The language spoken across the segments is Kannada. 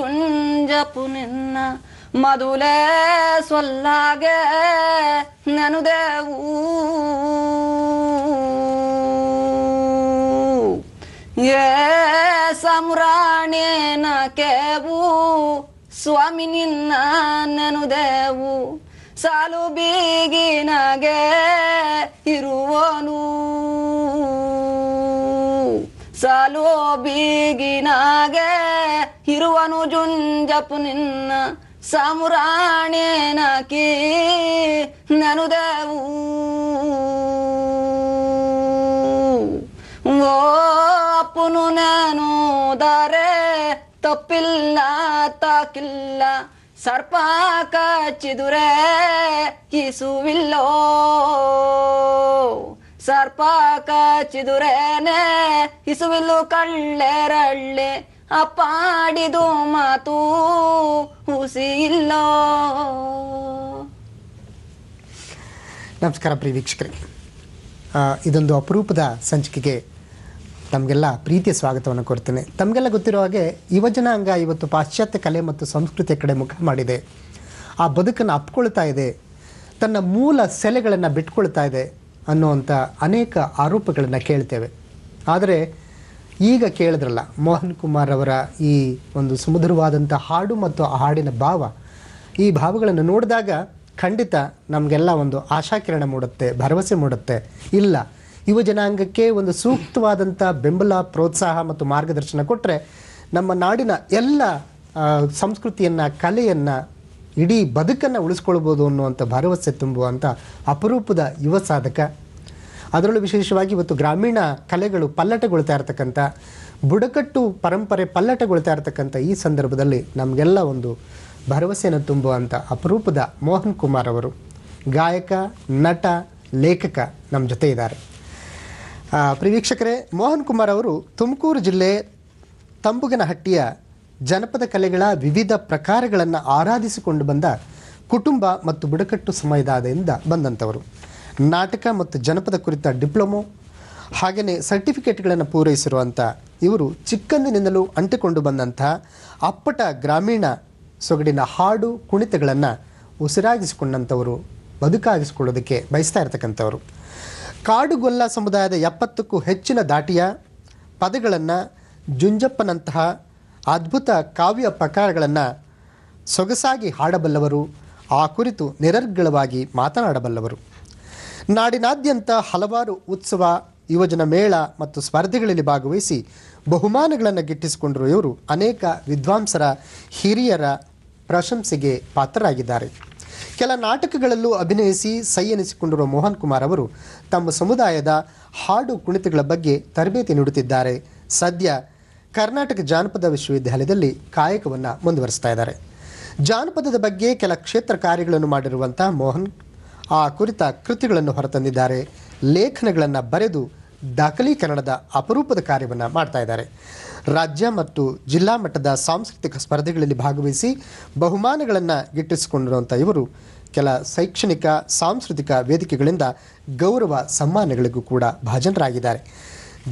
ಜುಂಜಪು ನಿನ್ನ ಮದುಲೆ ಸೊಲ್ಲಾಗೆ ದೇವು ಏ ನ ಕೇವು ಸ್ವಾಮಿ ನಿನ್ನ ದೇವು ಸಾಲು ಬೀಗಿನಗೆ ಇರುವನು ಸಾಲೋ ಬೀಗಿನಾಗೆ ಇರುವನು ಜುಂಜಪ್ಪು ನಿನ್ನ ಸಾಮುರಾಣೇನಕಿ ದೇವೂ ಓ ಅಪ್ಪನು ನಾನು ದಾರೆ ತಪ್ಪಿಲ್ಲ ತಾಕಿಲ್ಲ ಸರ್ಪ ಚಿದುರೆ ಕಿಸುವಿಲ್ಲೋ ಸರ್ಪಾಕ ಚಿದುರೇನೆ ಹಿಸುವಿಲು ಕಳ್ಳೆರಳ್ಳೆ ಅಪ್ಪಾಡಿದು ಮಾತು ಹುಸಿ ಇಲ್ಲ ನಮಸ್ಕಾರ ಪ್ರಿಯ ವೀಕ್ಷಕರೇ ಇದೊಂದು ಅಪರೂಪದ ಸಂಚಿಕೆಗೆ ತಮಗೆಲ್ಲ ಪ್ರೀತಿಯ ಸ್ವಾಗತವನ್ನು ಕೊಡ್ತೇನೆ ತಮಗೆಲ್ಲ ಗೊತ್ತಿರೋ ಹಾಗೆ ಯುವಜನಾಂಗ ಇವತ್ತು ಪಾಶ್ಚಾತ್ಯ ಕಲೆ ಮತ್ತು ಸಂಸ್ಕೃತಿಯ ಕಡೆ ಮುಖ ಮಾಡಿದೆ ಆ ಬದುಕನ್ನು ಅಪ್ಕೊಳ್ತಾ ಇದೆ ತನ್ನ ಮೂಲ ಸೆಲೆಗಳನ್ನು ಬಿಟ್ಕೊಳ್ತಾ ಇದೆ ಅನ್ನುವಂಥ ಅನೇಕ ಆರೋಪಗಳನ್ನು ಕೇಳ್ತೇವೆ ಆದರೆ ಈಗ ಕೇಳಿದ್ರಲ್ಲ ಮೋಹನ್ ಕುಮಾರ್ ಅವರ ಈ ಒಂದು ಸುಮಧುರವಾದಂಥ ಹಾಡು ಮತ್ತು ಆ ಹಾಡಿನ ಭಾವ ಈ ಭಾವಗಳನ್ನು ನೋಡಿದಾಗ ಖಂಡಿತ ನಮಗೆಲ್ಲ ಒಂದು ಆಶಾಕಿರಣ ಮೂಡುತ್ತೆ ಭರವಸೆ ಮೂಡುತ್ತೆ ಇಲ್ಲ ಯುವ ಜನಾಂಗಕ್ಕೆ ಒಂದು ಸೂಕ್ತವಾದಂಥ ಬೆಂಬಲ ಪ್ರೋತ್ಸಾಹ ಮತ್ತು ಮಾರ್ಗದರ್ಶನ ಕೊಟ್ಟರೆ ನಮ್ಮ ನಾಡಿನ ಎಲ್ಲ ಸಂಸ್ಕೃತಿಯನ್ನು ಕಲೆಯನ್ನು ಇಡೀ ಬದುಕನ್ನು ಉಳಿಸ್ಕೊಳ್ಬೋದು ಅನ್ನುವಂಥ ಭರವಸೆ ತುಂಬುವಂಥ ಅಪರೂಪದ ಯುವ ಸಾಧಕ ಅದರಲ್ಲೂ ವಿಶೇಷವಾಗಿ ಇವತ್ತು ಗ್ರಾಮೀಣ ಕಲೆಗಳು ಪಲ್ಲಟಗೊಳ್ತಾ ಇರತಕ್ಕಂಥ ಬುಡಕಟ್ಟು ಪರಂಪರೆ ಪಲ್ಲಟಗೊಳ್ತಾ ಇರತಕ್ಕಂಥ ಈ ಸಂದರ್ಭದಲ್ಲಿ ನಮಗೆಲ್ಲ ಒಂದು ಭರವಸೆಯನ್ನು ತುಂಬುವಂಥ ಅಪರೂಪದ ಮೋಹನ್ ಕುಮಾರ್ ಅವರು ಗಾಯಕ ನಟ ಲೇಖಕ ನಮ್ಮ ಜೊತೆ ಇದ್ದಾರೆ ಪ್ರಿವೀಕ್ಷಕರೇ ಮೋಹನ್ ಕುಮಾರ್ ಅವರು ತುಮಕೂರು ಜಿಲ್ಲೆ ತಂಬುಗನಹಟ್ಟಿಯ ಜನಪದ ಕಲೆಗಳ ವಿವಿಧ ಪ್ರಕಾರಗಳನ್ನು ಆರಾಧಿಸಿಕೊಂಡು ಬಂದ ಕುಟುಂಬ ಮತ್ತು ಬುಡಕಟ್ಟು ಸಮಯದಾದಿಂದ ಬಂದಂಥವರು ನಾಟಕ ಮತ್ತು ಜನಪದ ಕುರಿತ ಡಿಪ್ಲೊಮೊ ಹಾಗೆಯೇ ಸರ್ಟಿಫಿಕೇಟ್ಗಳನ್ನು ಪೂರೈಸಿರುವಂಥ ಇವರು ಚಿಕ್ಕಂದಿನಿಂದಲೂ ಅಂಟಿಕೊಂಡು ಬಂದಂತಹ ಅಪ್ಪಟ ಗ್ರಾಮೀಣ ಸೊಗಡಿನ ಹಾಡು ಕುಣಿತಗಳನ್ನು ಉಸಿರಾಗಿಸಿಕೊಂಡಂಥವರು ಬದುಕಾಗಿಸಿಕೊಳ್ಳೋದಕ್ಕೆ ಬಯಸ್ತಾ ಇರತಕ್ಕಂಥವರು ಕಾಡುಗೊಲ್ಲ ಸಮುದಾಯದ ಎಪ್ಪತ್ತಕ್ಕೂ ಹೆಚ್ಚಿನ ದಾಟಿಯ ಪದಗಳನ್ನು ಜುಂಜಪ್ಪನಂತಹ ಅದ್ಭುತ ಕಾವ್ಯ ಪ್ರಕಾರಗಳನ್ನು ಸೊಗಸಾಗಿ ಹಾಡಬಲ್ಲವರು ಆ ಕುರಿತು ನಿರರ್ಗಳವಾಗಿ ಮಾತನಾಡಬಲ್ಲವರು ನಾಡಿನಾದ್ಯಂತ ಹಲವಾರು ಉತ್ಸವ ಯುವಜನ ಮೇಳ ಮತ್ತು ಸ್ಪರ್ಧೆಗಳಲ್ಲಿ ಭಾಗವಹಿಸಿ ಬಹುಮಾನಗಳನ್ನು ಗಿಟ್ಟಿಸಿಕೊಂಡಿರುವ ಇವರು ಅನೇಕ ವಿದ್ವಾಂಸರ ಹಿರಿಯರ ಪ್ರಶಂಸೆಗೆ ಪಾತ್ರರಾಗಿದ್ದಾರೆ ಕೆಲ ನಾಟಕಗಳಲ್ಲೂ ಅಭಿನಯಿಸಿ ಸೈ ಎನಿಸಿಕೊಂಡಿರುವ ಮೋಹನ್ ಕುಮಾರ್ ಅವರು ತಮ್ಮ ಸಮುದಾಯದ ಹಾಡು ಕುಣಿತಗಳ ಬಗ್ಗೆ ತರಬೇತಿ ನೀಡುತ್ತಿದ್ದಾರೆ ಸದ್ಯ ಕರ್ನಾಟಕ ಜಾನಪದ ವಿಶ್ವವಿದ್ಯಾಲಯದಲ್ಲಿ ಕಾಯಕವನ್ನು ಮುಂದುವರಿಸ್ತಾ ಇದ್ದಾರೆ ಜಾನಪದದ ಬಗ್ಗೆ ಕೆಲ ಕ್ಷೇತ್ರ ಕಾರ್ಯಗಳನ್ನು ಮಾಡಿರುವಂತಹ ಮೋಹನ್ ಆ ಕುರಿತ ಕೃತಿಗಳನ್ನು ಹೊರತಂದಿದ್ದಾರೆ ಲೇಖನಗಳನ್ನು ಬರೆದು ದಾಖಲೀಕರಣದ ಅಪರೂಪದ ಕಾರ್ಯವನ್ನು ಮಾಡ್ತಾ ಇದ್ದಾರೆ ರಾಜ್ಯ ಮತ್ತು ಜಿಲ್ಲಾ ಮಟ್ಟದ ಸಾಂಸ್ಕೃತಿಕ ಸ್ಪರ್ಧೆಗಳಲ್ಲಿ ಭಾಗವಹಿಸಿ ಬಹುಮಾನಗಳನ್ನು ಗಿಟ್ಟಿಸಿಕೊಂಡಿರುವಂಥ ಇವರು ಕೆಲ ಶೈಕ್ಷಣಿಕ ಸಾಂಸ್ಕೃತಿಕ ವೇದಿಕೆಗಳಿಂದ ಗೌರವ ಸಮ್ಮಾನಗಳಿಗೂ ಕೂಡ ಭಾಜನರಾಗಿದ್ದಾರೆ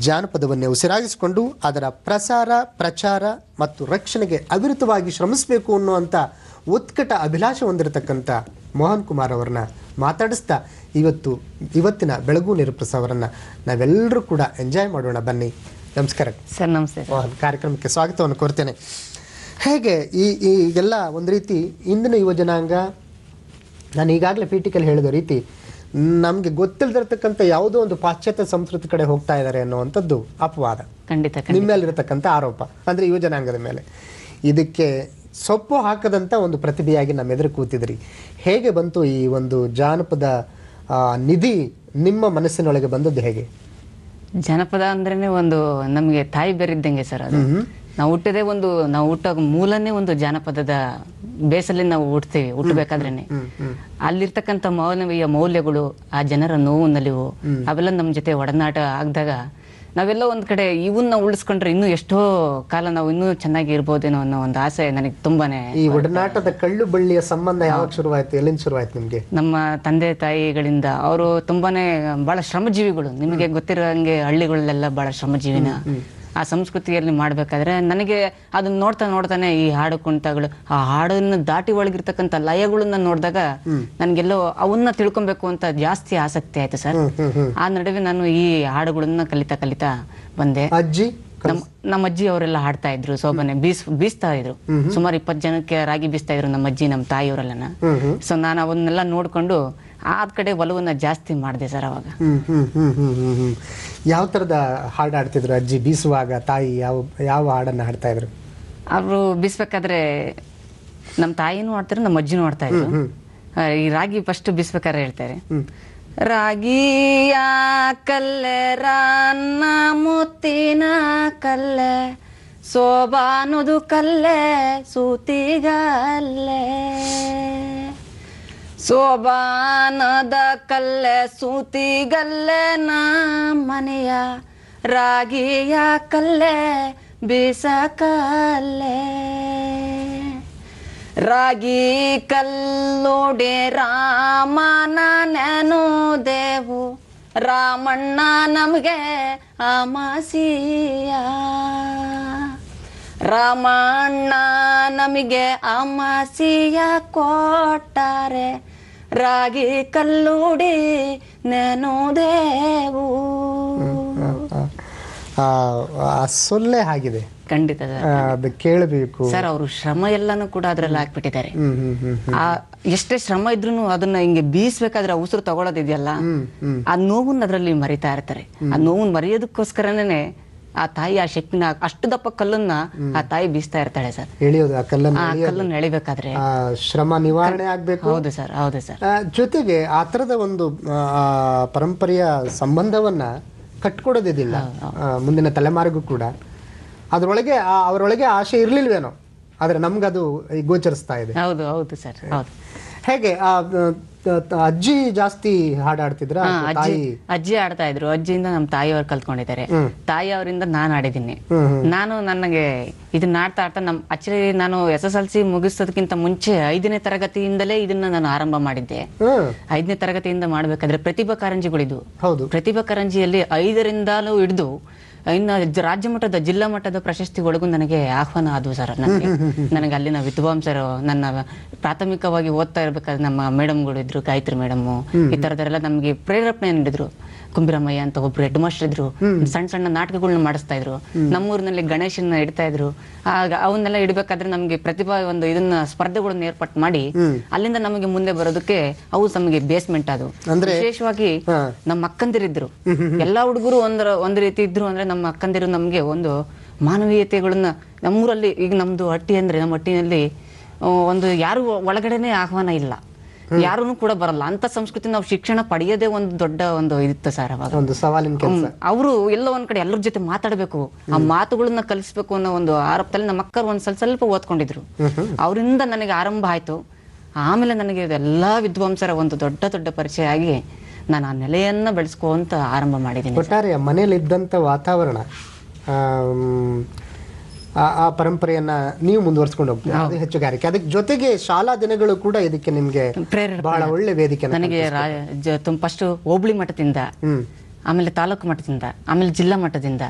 ಜಾನಪದವನ್ನೇ ಉಸಿರಾಗಿಸಿಕೊಂಡು ಅದರ ಪ್ರಸಾರ ಪ್ರಚಾರ ಮತ್ತು ರಕ್ಷಣೆಗೆ ಅವಿರತವಾಗಿ ಶ್ರಮಿಸಬೇಕು ಅನ್ನುವಂಥ ಉತ್ಕಟ ಅಭಿಲಾಷೆ ಹೊಂದಿರತಕ್ಕಂಥ ಮೋಹನ್ ಕುಮಾರ್ ಅವರನ್ನ ಮಾತಾಡಿಸ್ತಾ ಇವತ್ತು ಇವತ್ತಿನ ಬೆಳಗು ನಿರಪ್ರಸ ಅವರನ್ನ ನಾವೆಲ್ಲರೂ ಕೂಡ ಎಂಜಾಯ್ ಮಾಡೋಣ ಬನ್ನಿ ನಮಸ್ಕಾರ ಸರ್ ನಮಸ್ತೆ ಕಾರ್ಯಕ್ರಮಕ್ಕೆ ಸ್ವಾಗತವನ್ನು ಕೋರ್ತೇನೆ ಹೇಗೆ ಈ ಈಗೆಲ್ಲ ಒಂದು ರೀತಿ ಇಂದಿನ ಯುವ ಜನಾಂಗ ನಾನು ಈಗಾಗಲೇ ಪೀಠಿಕಲ್ಲಿ ಹೇಳಿದ ರೀತಿ ನಮಗೆ ಗೊತ್ತಿಲ್ಲದಿರತಕ್ಕಂಥ ಯಾವುದೋ ಒಂದು ಪಾಶ್ಚಾತ್ಯ ಸಂಸ್ಕೃತಿ ಕಡೆ ಹೋಗ್ತಾ ಇದ್ದಾರೆ ಅನ್ನುವಂಥದ್ದು ಅಪವಾದ ಖಂಡಿತ ನಿಮ್ಮಲ್ಲಿರತಕ್ಕಂಥ ಆರೋಪ ಅಂದರೆ ಯುವ ಜನಾಂಗದ ಮೇಲೆ ಇದಕ್ಕೆ ಸೊಪ್ಪು ಹಾಕದಂಥ ಒಂದು ಪ್ರತಿಭೆಯಾಗಿ ನಮ್ಮ ಎದುರು ಕೂತಿದ್ರಿ ಹೇಗೆ ಬಂತು ಈ ಒಂದು ಜಾನಪದ ನಿಧಿ ನಿಮ್ಮ ಮನಸ್ಸಿನೊಳಗೆ ಬಂದದ್ದು ಹೇಗೆ ಜನಪದ ಅಂದ್ರೆ ಒಂದು ನಮಗೆ ತಾಯಿ ಬೇರಿದ್ದಂಗೆ ಸರ್ ಅದು ನಾವು ಹುಟ್ಟದೆ ಒಂದು ನಾವು ಹುಟ್ಟಾಗ ಮೂಲನೇ ಒಂದು ಜಾನಪದದ ಬೇಸಲ್ಲಿ ನಾವು ಹುಟ್ತೀವಿ ಹುಟ್ಟಬೇಕಾದ್ರೇನೆ ಅಲ್ಲಿರ್ತಕ್ಕಂಥ ಮಾನವೀಯ ಮೌಲ್ಯಗಳು ಆ ಜನರ ನೋವು ನಲಿವು ಅವೆಲ್ಲ ನಮ್ಮ ಜೊತೆ ಒಡನಾಟ ಆಗದಾಗ ನಾವೆಲ್ಲ ಒಂದ್ ಕಡೆ ಇವನ್ನ ಉಳಿಸ್ಕೊಂಡ್ರೆ ಇನ್ನೂ ಎಷ್ಟೋ ಕಾಲ ನಾವು ಇನ್ನೂ ಚೆನ್ನಾಗಿ ಇರ್ಬೋದೇನೋ ಅನ್ನೋ ಒಂದು ಆಸೆ ನನಗೆ ತುಂಬಾನೇ ಈ ಒಡನಾಟದ ಕಳ್ಳು ಬಳ್ಳಿಯ ಸಂಬಂಧ ಯಾವಾಗ ಶುರುವಾಯ್ತು ಎಲ್ಲಿಂದ ಶುರುವಾಯ್ತು ನಿಮಗೆ ನಮ್ಮ ತಂದೆ ತಾಯಿಗಳಿಂದ ಅವರು ತುಂಬಾನೇ ಬಹಳ ಶ್ರಮಜೀವಿಗಳು ನಿಮಗೆ ಗೊತ್ತಿರೋ ಹಂಗೆ ಹಳ್ಳಿಗಳಲ್ಲೆಲ್ಲ ಬಹಳ ಶ್ರಮಜೀವಿನ ಆ ಸಂಸ್ಕೃತಿಯಲ್ಲಿ ಮಾಡಬೇಕಾದ್ರೆ ನನಗೆ ಅದನ್ನ ನೋಡ್ತಾ ನೋಡ್ತಾನೆ ಈ ಹಾಡು ಕುಣಿತಗಳು ಆ ಹಾಡನ್ನ ದಾಟಿ ಒಳಗಿರ್ತಕ್ಕಂಥ ಲಯಗಳನ್ನ ನೋಡಿದಾಗ ನನ್ಗೆಲ್ಲೋ ಅವನ್ನ ತಿಳ್ಕೊಬೇಕು ಅಂತ ಜಾಸ್ತಿ ಆಸಕ್ತಿ ಆಯ್ತು ಸರ್ ಆ ನಡುವೆ ನಾನು ಈ ಹಾಡುಗಳನ್ನ ಕಲಿತಾ ಕಲಿತಾ ಬಂದೆ ಅಜ್ಜಿ ನಮ್ಮ ನಮ್ಮ ಅಜ್ಜಿ ಅವರೆಲ್ಲ ಹಾಡ್ತಾ ಇದ್ರು ಸೋಬನೆ ಬೀಸ್ ಬೀಸ್ತಾ ಇದ್ರು ಸುಮಾರು ಇಪ್ಪತ್ತು ಜನಕ್ಕೆ ರಾಗಿ ಬೀಸ್ತಾ ಇದ್ರು ನಮ್ಮ ಅಜ್ಜಿ ನಮ್ಮ ತಾಯಿಯವರೆಲ್ಲನ ಸೊ ನಾನು ಅವನ್ನೆಲ್ಲ ನೋಡ್ಕೊಂಡು ಆದ ಕಡೆ ಒಲವನ್ನ ಜಾಸ್ತಿ ಮಾಡಿದೆ ಸರ್ ಅವಾಗ ಯಾವ ತರದ ಹಾಡು ಆಡ್ತಿದ್ರು ಅಜ್ಜಿ ಬೀಸುವಾಗ ತಾಯಿ ಯಾವ ಯಾವ ಹಾಡನ್ನು ಹಾಡ್ತಾ ಇದ್ರು ಅವರು ಬೀಸ್ಬೇಕಾದ್ರೆ ನಮ್ಮ ತಾಯಿನೂ ಆಡ್ತಾರೆ ನಮ್ಮ ಅಜ್ಜಿನೂ ಆಡ್ತಾ ಇದ್ರು ಈ ರಾಗಿ ಫಸ್ಟ್ ಬೀಸ್ಬೇಕಾದ್ರೆ ಹೇಳ್ತಾರೆ ರಾಗಿಯ ಕಲ್ಲೆ ಮುತ್ತಿನ ಕಲ್ಲೆ ಸೋಬಾನುದು ಕಲ್ಲೆ ಸೂತಿಗಲ್ಲೆ ಸೋಬಾನದ ಕಲ್ಲೆ ಸೂತಿಗಲ್ಲೆ ನಾ ಮನೆಯ ರಾಗಿಯ ಕಲ್ಲೆ ಬೀಸಕಲ್ಲೆ ರಾಗಿ ಕಲ್ಲೋಡೆ ರಾಮನ ನಾನು ದೇವು ರಾಮಣ್ಣ ನಮಗೆ ಅಮಾಸಿಯ ರಾಮಣ್ಣ ನಮಗೆ ಅಮಾಸಿಯ ಕೊಟ್ಟಾರೆ ರಾಗಿ ಕಲ್ಲುಡಿ ನೆನೋದೇವು ಆ ಸೊಲ್ಲೆ ಆಗಿದೆ ಖಂಡಿತ ಅದು ಕೇಳಬೇಕು ಸರ್ ಅವರು ಶ್ರಮ ಎಲ್ಲಾನು ಕೂಡ ಅದ್ರಲ್ಲಿ ಹಾಕ್ಬಿಟ್ಟಿದ್ದಾರೆ ಆ ಎಷ್ಟೇ ಶ್ರಮ ಇದ್ರು ಅದನ್ನ ಹಿಂಗೆ ಬೀಸ್ಬೇಕಾದ್ರೆ ಉಸಿರು ತಗೊಳೋದಿದೆಯಲ್ಲ ಆ ನೋವನ್ನ ಅದ್ರಲ್ಲಿ ಮರಿತಾ ಇರ್ತಾರೆ ಆ ನೋವನ್ನ ಮರೆಯೋದಕ್ಕೋಸ್ಕರನೇ ಆ ತಾಯಿ ಆ ಶಕ್ತಿನ ಅಷ್ಟು ದಪ್ಪ ಕಲ್ಲನ್ನ ಆ ತಾಯಿ ಬೀಸ್ತಾ ಇರ್ತಾಳೆ ಸರ್ ಎಳೆಯೋದು ಆ ಕಲ್ಲನ್ನ ಆ ಕಲ್ಲನ್ನ ಎಳಿಬೇಕಾದ್ರೆ ಆ ಶ್ರಮ ನಿವಾರಣೆ ಆಗ್ಬೇಕು ಹೌದು ಸರ್ ಹೌದು ಸರ್ ಆ, ಜೊತೆಗೆ ಆ ತರದ ಒಂದು ಆ, ಪರಂಪರೆಯ ಸಂಬಂಧವನ್ನ ಕಟ್ಕೊಡೋದಿದಿಲ್ಲ ಮುಂದಿನ ತಲೆಮಾರಿಗೂ ಕೂಡ ಅದರೊಳಗೆ ಆ- ಅವರೊಳಗೆ ಆಶೆ ಇರ್ಲಿಲ್ವೇನೋ ಆದರೆ ನಮ್ಗದು ಈ ಗೋಚರಿಸ್ತಾ ಇದೆ ಹೌದು ಹೌದು ಸರ್ ಹೌದು ಹೇಗೆ ಆ ಅಜ್ಜಿ ಜಾಸ್ತಿ ಹಾಡಾಡ್ತಿದ್ರ ಅಜ್ಜಿ ಅಜ್ಜಿ ಆಡ್ತಾ ಇದ್ರು ಅಜ್ಜಿಯಿಂದ ನಮ್ಮ ತಾಯಿಯವ್ರು ಕಲ್ತ್ಕೊಂಡಿದ್ದಾರೆ ತಾಯಿ ಅವರಿಂದ ನಾನು ಆಡಿದೀನಿ ನಾನು ನನಗೆ ಇದನ್ನ ಆಡ್ತಾ ಆಡ್ತಾ ನಮ್ ಆಕ್ಚುಲಿ ನಾನು ಎಸ್ ಎಸ್ ಎಲ್ ಸಿ ಮುಗಿಸೋದಕ್ಕಿಂತ ಮುಂಚೆ ಐದನೇ ತರಗತಿಯಿಂದಲೇ ಇದನ್ನ ನಾನು ಆರಂಭ ಮಾಡಿದ್ದೆ ಐದನೇ ತರಗತಿಯಿಂದ ಮಾಡ್ಬೇಕಾದ್ರೆ ಪ್ರತಿಭಾ ಕಾರಂಜಿಗಳಿದ್ವು ಪ್ರತಿಭಾ ಕಾರಂಜಿಯಲ್ಲಿ ಐದರಿಂದಲೂ ಹಿಡಿದು ಇನ್ನು ರಾಜ್ಯ ಮಟ್ಟದ ಜಿಲ್ಲಾ ಮಟ್ಟದ ಪ್ರಶಸ್ತಿಗಳಿಗೂ ನನಗೆ ಆಹ್ವಾನ ಆದವು ಸರ್ ನನಗೆ ನನಗೆ ಅಲ್ಲಿನ ವಿದ್ವಾಂಸರು ನನ್ನ ಪ್ರಾಥಮಿಕವಾಗಿ ಓದ್ತಾ ಇರ್ಬೇಕಾದ್ರೆ ನಮ್ಮ ಮೇಡಮ್ಗಳು ಇದ್ರು ಗಾಯತ್ರಿ ಮೇಡಮ್ ಈ ತರದ್ರೆಲ್ಲ ನಮಗೆ ಪ್ರೇರೇಪಣೆ ನೀಡಿದ್ರು ಕುಂಬಿರಮಯ್ಯ ಅಂತ ಒಬ್ರು ಹೆಡ್ ಮಾಸ್ಟರ್ ಇದ್ರು ಸಣ್ಣ ಸಣ್ಣ ನಾಟಕಗಳನ್ನ ಮಾಡಿಸ್ತಾ ಇದ್ರು ನಮ್ಮೂರಿನಲ್ಲಿ ಗಣೇಶನ ಇಡ್ತಾ ಇದ್ರು ಆಗ ಅವನ್ನೆಲ್ಲ ಇಡಬೇಕಾದ್ರೆ ನಮಗೆ ಪ್ರತಿಭಾ ಒಂದು ಇದನ್ನ ಸ್ಪರ್ಧೆಗಳನ್ನ ಏರ್ಪಾಟ್ ಮಾಡಿ ಅಲ್ಲಿಂದ ನಮಗೆ ಮುಂದೆ ಬರೋದಕ್ಕೆ ಅವು ನಮಗೆ ಬೇಸ್ಮೆಂಟ್ ಅದು ವಿಶೇಷವಾಗಿ ನಮ್ಮ ಅಕ್ಕಂದಿರಿದ್ರು ಎಲ್ಲಾ ಹುಡುಗರು ಒಂದ್ರ ಒಂದ್ ರೀತಿ ಇದ್ರು ಅಂದ್ರೆ ನಮ್ಮ ಅಕ್ಕಂದಿರು ನಮ್ಗೆ ಒಂದು ಮಾನವೀಯತೆಗಳನ್ನ ನಮ್ಮೂರಲ್ಲಿ ಈಗ ನಮ್ದು ಹಟ್ಟಿ ಅಂದ್ರೆ ನಮ್ಮ ಹಟ್ಟಿನಲ್ಲಿ ಒಂದು ಯಾರು ಒಳಗಡೆನೆ ಆಹ್ವಾನ ಇಲ್ಲ ಯಾರೂ ಕೂಡ ಬರಲ್ಲ ಅಂತ ಸಂಸ್ಕೃತಿ ನಾವು ಶಿಕ್ಷಣ ಪಡೆಯದೇ ಒಂದು ದೊಡ್ಡ ಒಂದು ಇತ್ತು ಸರ್ ಅವಾಗ ಒಂದು ಸವಾಲಿನ ಅವರು ಎಲ್ಲ ಒಂದ್ ಕಡೆ ಎಲ್ಲರ ಜೊತೆ ಮಾತಾಡಬೇಕು ಆ ಮಾತುಗಳನ್ನ ಕಲಿಸ್ಬೇಕು ಅನ್ನೋ ಒಂದು ಆರೋಪದಲ್ಲಿ ನಮ್ಮ ಅಕ್ಕರು ಒಂದ್ ಸ್ವಲ್ಪ ಸ್ವಲ್ಪ ಓದ್ಕೊಂಡಿದ್ರು ಅವರಿಂದ ನನಗೆ ಆರಂಭ ಆಯ್ತು ಆಮೇಲೆ ನನಗೆ ಎಲ್ಲಾ ವಿದ್ವಾಂಸರ ಒಂದು ದೊಡ್ಡ ದೊಡ್ಡ ಪರಿಚಯ ಆಗಿ ನಾನು ಆ ನೆಲೆಯನ್ನ ಬೆಳೆಸ್ಕೋಂತ ಆರಂಭ ಮಾಡಿದ್ದೀನಿ ಒಟ್ಟಾರೆ ಮನೇಲಿ ಇದ್ದಂತ ವಾತಾವರಣ ಆ ಪರಂಪರೆಯನ್ನ ನೀವು ಮುಂದುವರಿಸಿಕೊಂಡು ಹೋಗ್ತೀವಿ ಹೆಚ್ಚು ಗಾರಿಕೆ ಅದಕ್ಕೆ ಜೊತೆಗೆ ಶಾಲಾ ದಿನಗಳು ಕೂಡ ಇದಕ್ಕೆ ನಿಮ್ಗೆ ಬಹಳ ಒಳ್ಳೆ ವೇದಿಕೆ ನನಗೆ ಫಸ್ಟ್ ಹೋಬಳಿ ಮಟ್ಟದಿಂದ ಆಮೇಲೆ ತಾಲೂಕು ಮಟ್ಟದಿಂದ ಆಮೇಲೆ ಜಿಲ್ಲಾ ಮಟ್ಟದಿಂದ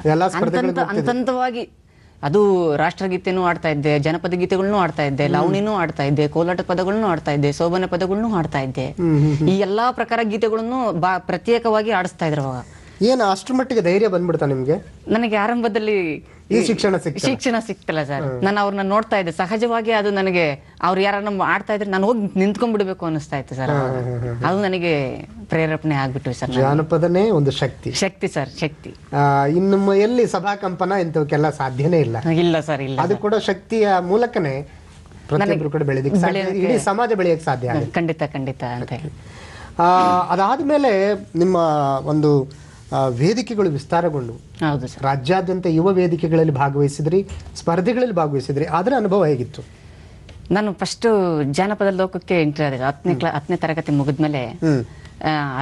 ಅಂತಂತವಾಗಿ ಅದು ರಾಷ್ಟ್ರಗೀತೆನೂ ಆಡ್ತಾ ಇದ್ದೆ ಜನಪದ ಗೀತೆಗಳನ್ನೂ ಆಡ್ತಾ ಇದ್ದೆ ಲವಣಿನೂ ಆಡ್ತಾ ಇದ್ದೆ ಕೋಲಾಟ ಪದಗಳನ್ನೂ ಆಡ್ತಾ ಇದ್ದೆ ಶೋಭನ ಪದಗಳನ್ನೂ ಆಡ್ತಾ ಇದ್ದೆ ಈ ಎಲ್ಲಾ ಪ್ರಕಾರ ಗೀತೆಗಳನ್ನೂ ಬಾ ಪ್ರತ್ಯೇಕವಾಗಿ ಆಡಿಸ್ತಾ ಇದ್ರು ಅವಾಗ ಏನು ಅಷ್ಟ್ರ ಮಟ್ಟಿಗೆ ಧೈರ್ಯ ಬಂದ್ಬಿಡ್ತಾ ನಿಮ್ಗೆ ನನಗೆ ಆರಂಭದಲ್ಲಿ ಈ ಶಿಕ್ಷಣ ಸಿಕ್ ಶಿಕ್ಷಣ ಸಿಕ್ತಲ್ಲ ಸರ್ ನಾನು ಅವ್ರನ್ನ ನೋಡ್ತಾ ಇದ್ದೆ ಸಹಜವಾಗಿ ಅದು ನನಗೆ ಅವ್ರು ಯಾರನ್ನ ಆಡ್ತಾ ಇದ್ರೆ ನಾನು ಹೋಗಿ ನಿಂತ್ಕೊಂಡ್ಬಿಡ್ಬೇಕು ಅನಿಸ್ತಾ ಇತ್ತು ಸರ್ ಅದು ನನಗೆ ಪ್ರೇರೇಪಣೆ ಆಗ್ಬಿಟ್ಟು ಸರ್ ಜಾನಪದನೇ ಒಂದು ಶಕ್ತಿ ಶಕ್ತಿ ಸರ್ ಶಕ್ತಿ ಇನ್ನು ಎಲ್ಲಿ ಸಭಾ ಕಂಪನ ಇಂಥವಕ್ಕೆಲ್ಲ ಸಾಧ್ಯನೇ ಇಲ್ಲ ಇಲ್ಲ ಸರ್ ಇಲ್ಲ ಅದು ಕೂಡ ಶಕ್ತಿಯ ಮೂಲಕನೇ ಪ್ರತಿಯೊಬ್ಬರು ಕೂಡ ಬೆಳೆದಿಕ್ಕೆ ಸಾಧ್ಯ ಇಡೀ ಸಮಾಜ ಬೆಳೆಯಕ್ಕೆ ಸಾಧ್ಯ ಖಂಡಿತ ಖಂಡಿತ ಅಂತ ಅದಾದ್ಮೇಲೆ ನಿಮ್ಮ ಒಂದು ವೇದಿಕೆಗಳು ವಿಸ್ತಾರಗೊಂಡವು ರಾಜ್ಯಾದ್ಯಂತ ಯುವ ವೇದಿಕೆಗಳಲ್ಲಿ ಭಾಗವಹಿಸಿದ್ರಿ ಸ್ಪರ್ಧೆಗಳಲ್ಲಿ ಭಾಗವಹಿಸಿದ್ರಿ ಅದರ ಅನುಭವ ಹೇಗಿತ್ತು ನಾನು ಫಸ್ಟ್ ಜಾನಪದ ಲೋಕಕ್ಕೆ ಎಂಟ್ರಿ ಆದ ಹತ್ತನೇ ಕ್ಲಾ ಹತ್ತನೇ ತರಗತಿ ಮುಗಿದ್ಮೇಲೆ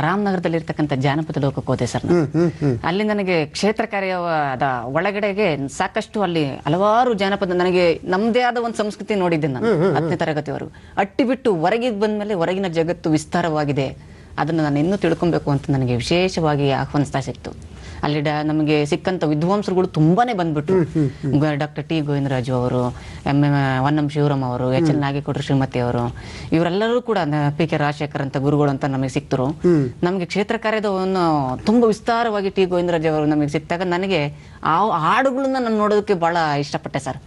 ರಾಮನಗರದಲ್ಲಿ ಇರ್ತಕ್ಕಂಥ ಜಾನಪದ ಲೋಕಕ್ಕೆ ಹೋದೆ ಸರ್ ಅಲ್ಲಿ ನನಗೆ ಕ್ಷೇತ್ರ ಕಾರ್ಯದ ಒಳಗಡೆಗೆ ಸಾಕಷ್ಟು ಅಲ್ಲಿ ಹಲವಾರು ಜಾನಪದ ನನಗೆ ನಮ್ಮದೇ ಆದ ಒಂದು ಸಂಸ್ಕೃತಿ ನೋಡಿದ್ದೆ ನಾನು ಹತ್ತನೇ ತರಗತಿವರೆಗೂ ಅಟ್ಟಿ ಬಿಟ್ಟು ಹೊರಗಿದ್ ಬಂದ್ಮೇಲೆ ಹೊರಗಿನ ಜಗತ್ತು ವಿಸ್ತಾರವಾಗಿದೆ ಅದನ್ನು ನಾನು ಇನ್ನೂ ತಿಳ್ಕೊಬೇಕು ಅಂತ ನನಗೆ ವಿಶೇಷವಾಗಿ ಆಹ್ವಾನಿಸ್ತಾ ಸಿಕ್ತು ಅಲ್ಲಿ ನಮಗೆ ಸಿಕ್ಕಂತ ವಿದ್ವಾಂಸರುಗಳು ತುಂಬಾನೇ ಬಂದ್ಬಿಟ್ಟು ಡಾಕ್ಟರ್ ಟಿ ಗೋವಿಂದರಾಜು ಅವರು M M one M Shivaram ಅವರು ಎಚ್ ಎಲ್ ನಾಗೇಕೋಟರು ಶ್ರೀಮತಿ ಅವರು ಇವರೆಲ್ಲರೂ ಕೂಡ ಪಿ ಕೆ ರಾಜಶೇಖರ್ ಅಂತ ಗುರುಗಳು ಅಂತ ನಮಗೆ ಸಿಕ್ತರು ನಮಗೆ ಕ್ಷೇತ್ರ ಒಂದು ತುಂಬಾ ವಿಸ್ತಾರವಾಗಿ ಟಿ ಗೋವಿಂದರಾಜು ಅವರು ನಮಗೆ ಸಿಕ್ತಾಗ ನನಗೆ ಆ ಹಾಡುಗಳನ್ನ ನಾನು ನೋಡೋದಕ್ಕೆ ಬಹಳ ಇಷ್ಟಪಟ್ಟೆ ಸರ್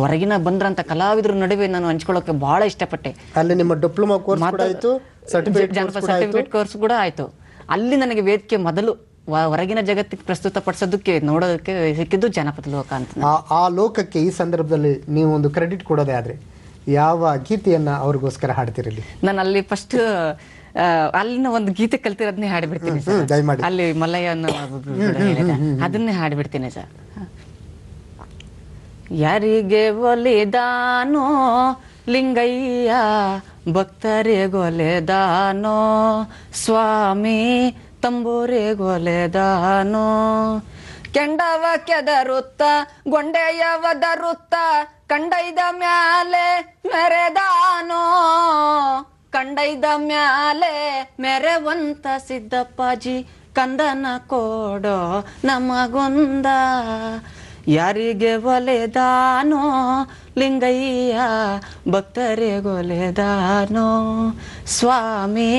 ಹೊರಗಿನ ಬಂದ್ರಂತ ಕಲಾವಿದರ ನಡುವೆ ನಾನು ಹಂಚ್ಕೊಳ್ಳೋಕೆ ಬಹಳ ಇಷ್ಟಪಟ್ಟೆ ಅಲ್ಲಿ ನಿಮ್ಮ ಡಿಪ್ಲೊಮಾ ಕೋರ್ಸ್ ಕೂಡ ಆಯ್ತು ಸರ್ಟಿಫಿಕೇಟ್ ಕೋರ್ಸ್ ಕೂಡ ಆಯ್ತು ಅಲ್ಲಿ ನನಗೆ ವೇದಿಕೆ ಮೊದಲು ಹೊರಗಿನ ಜಗತ್ತಿಗೆ ಪ್ರಸ್ತುತ ಪಡಿಸೋದಕ್ಕೆ ನೋಡೋದಕ್ಕೆ ಸಿಕ್ಕಿದ್ದು ಜನಪದ ಲೋಕ ಅಂತ ಆ ಲೋಕಕ್ಕೆ ಈ ಸಂದರ್ಭದಲ್ಲಿ ನೀವು ಒಂದು ಕ್ರೆಡಿಟ್ ಕೊಡೋದೇ ಆದ್ರೆ ಯಾವ ಗೀತೆಯನ್ನ ಅವ್ರಿಗೋಸ್ಕರ ಹಾಡ್ತಿರಲಿ ನಾನು ಅಲ್ಲಿ ಫಸ್ಟ್ ಅಲ್ಲಿನ ಒಂದು ಗೀತೆ ಕಲ್ತಿರೋದನ್ನೇ ಹಾಡಿಬಿಡ್ತೀನಿ ಅಲ್ಲಿ ಮಲಯ ಅನ್ನೋ ಅದನ್ನೇ ಹಾಡಿಬಿಡ್ತೀನಿ ಸರ್ ಯಾರಿಗೆ ಒಲಿದಾನೋ ಲಿಂಗಯ್ಯ ಭಕ್ತರಿಗೊಲೆದಾನೋ ಸ್ವಾಮಿ ತಂಬೂರಿಗೊಲೆದಾನೋ ಕೆಂಡವ ಕೆದರುತ್ತ ಗೊಂಡೆಯವದರುತ್ತ ಕಂಡೈದ ಮ್ಯಾಲೆ ಮೆರೆದಾನೋ ಕಂಡೈದ ಮ್ಯಾಲೆ ಮೆರೆವಂತ ಸಿದ್ದಪ್ಪಾಜಿ ಕಂದನ ಕೊಡೋ ನಮಗೊಂದ ಯಾರಿಗೆ ಒಲೆದಾನೋ ಲಿಂಗಯ್ಯ ಭಕ್ತರಿಗೊಲೆದಾನೋ ಸ್ವಾಮಿ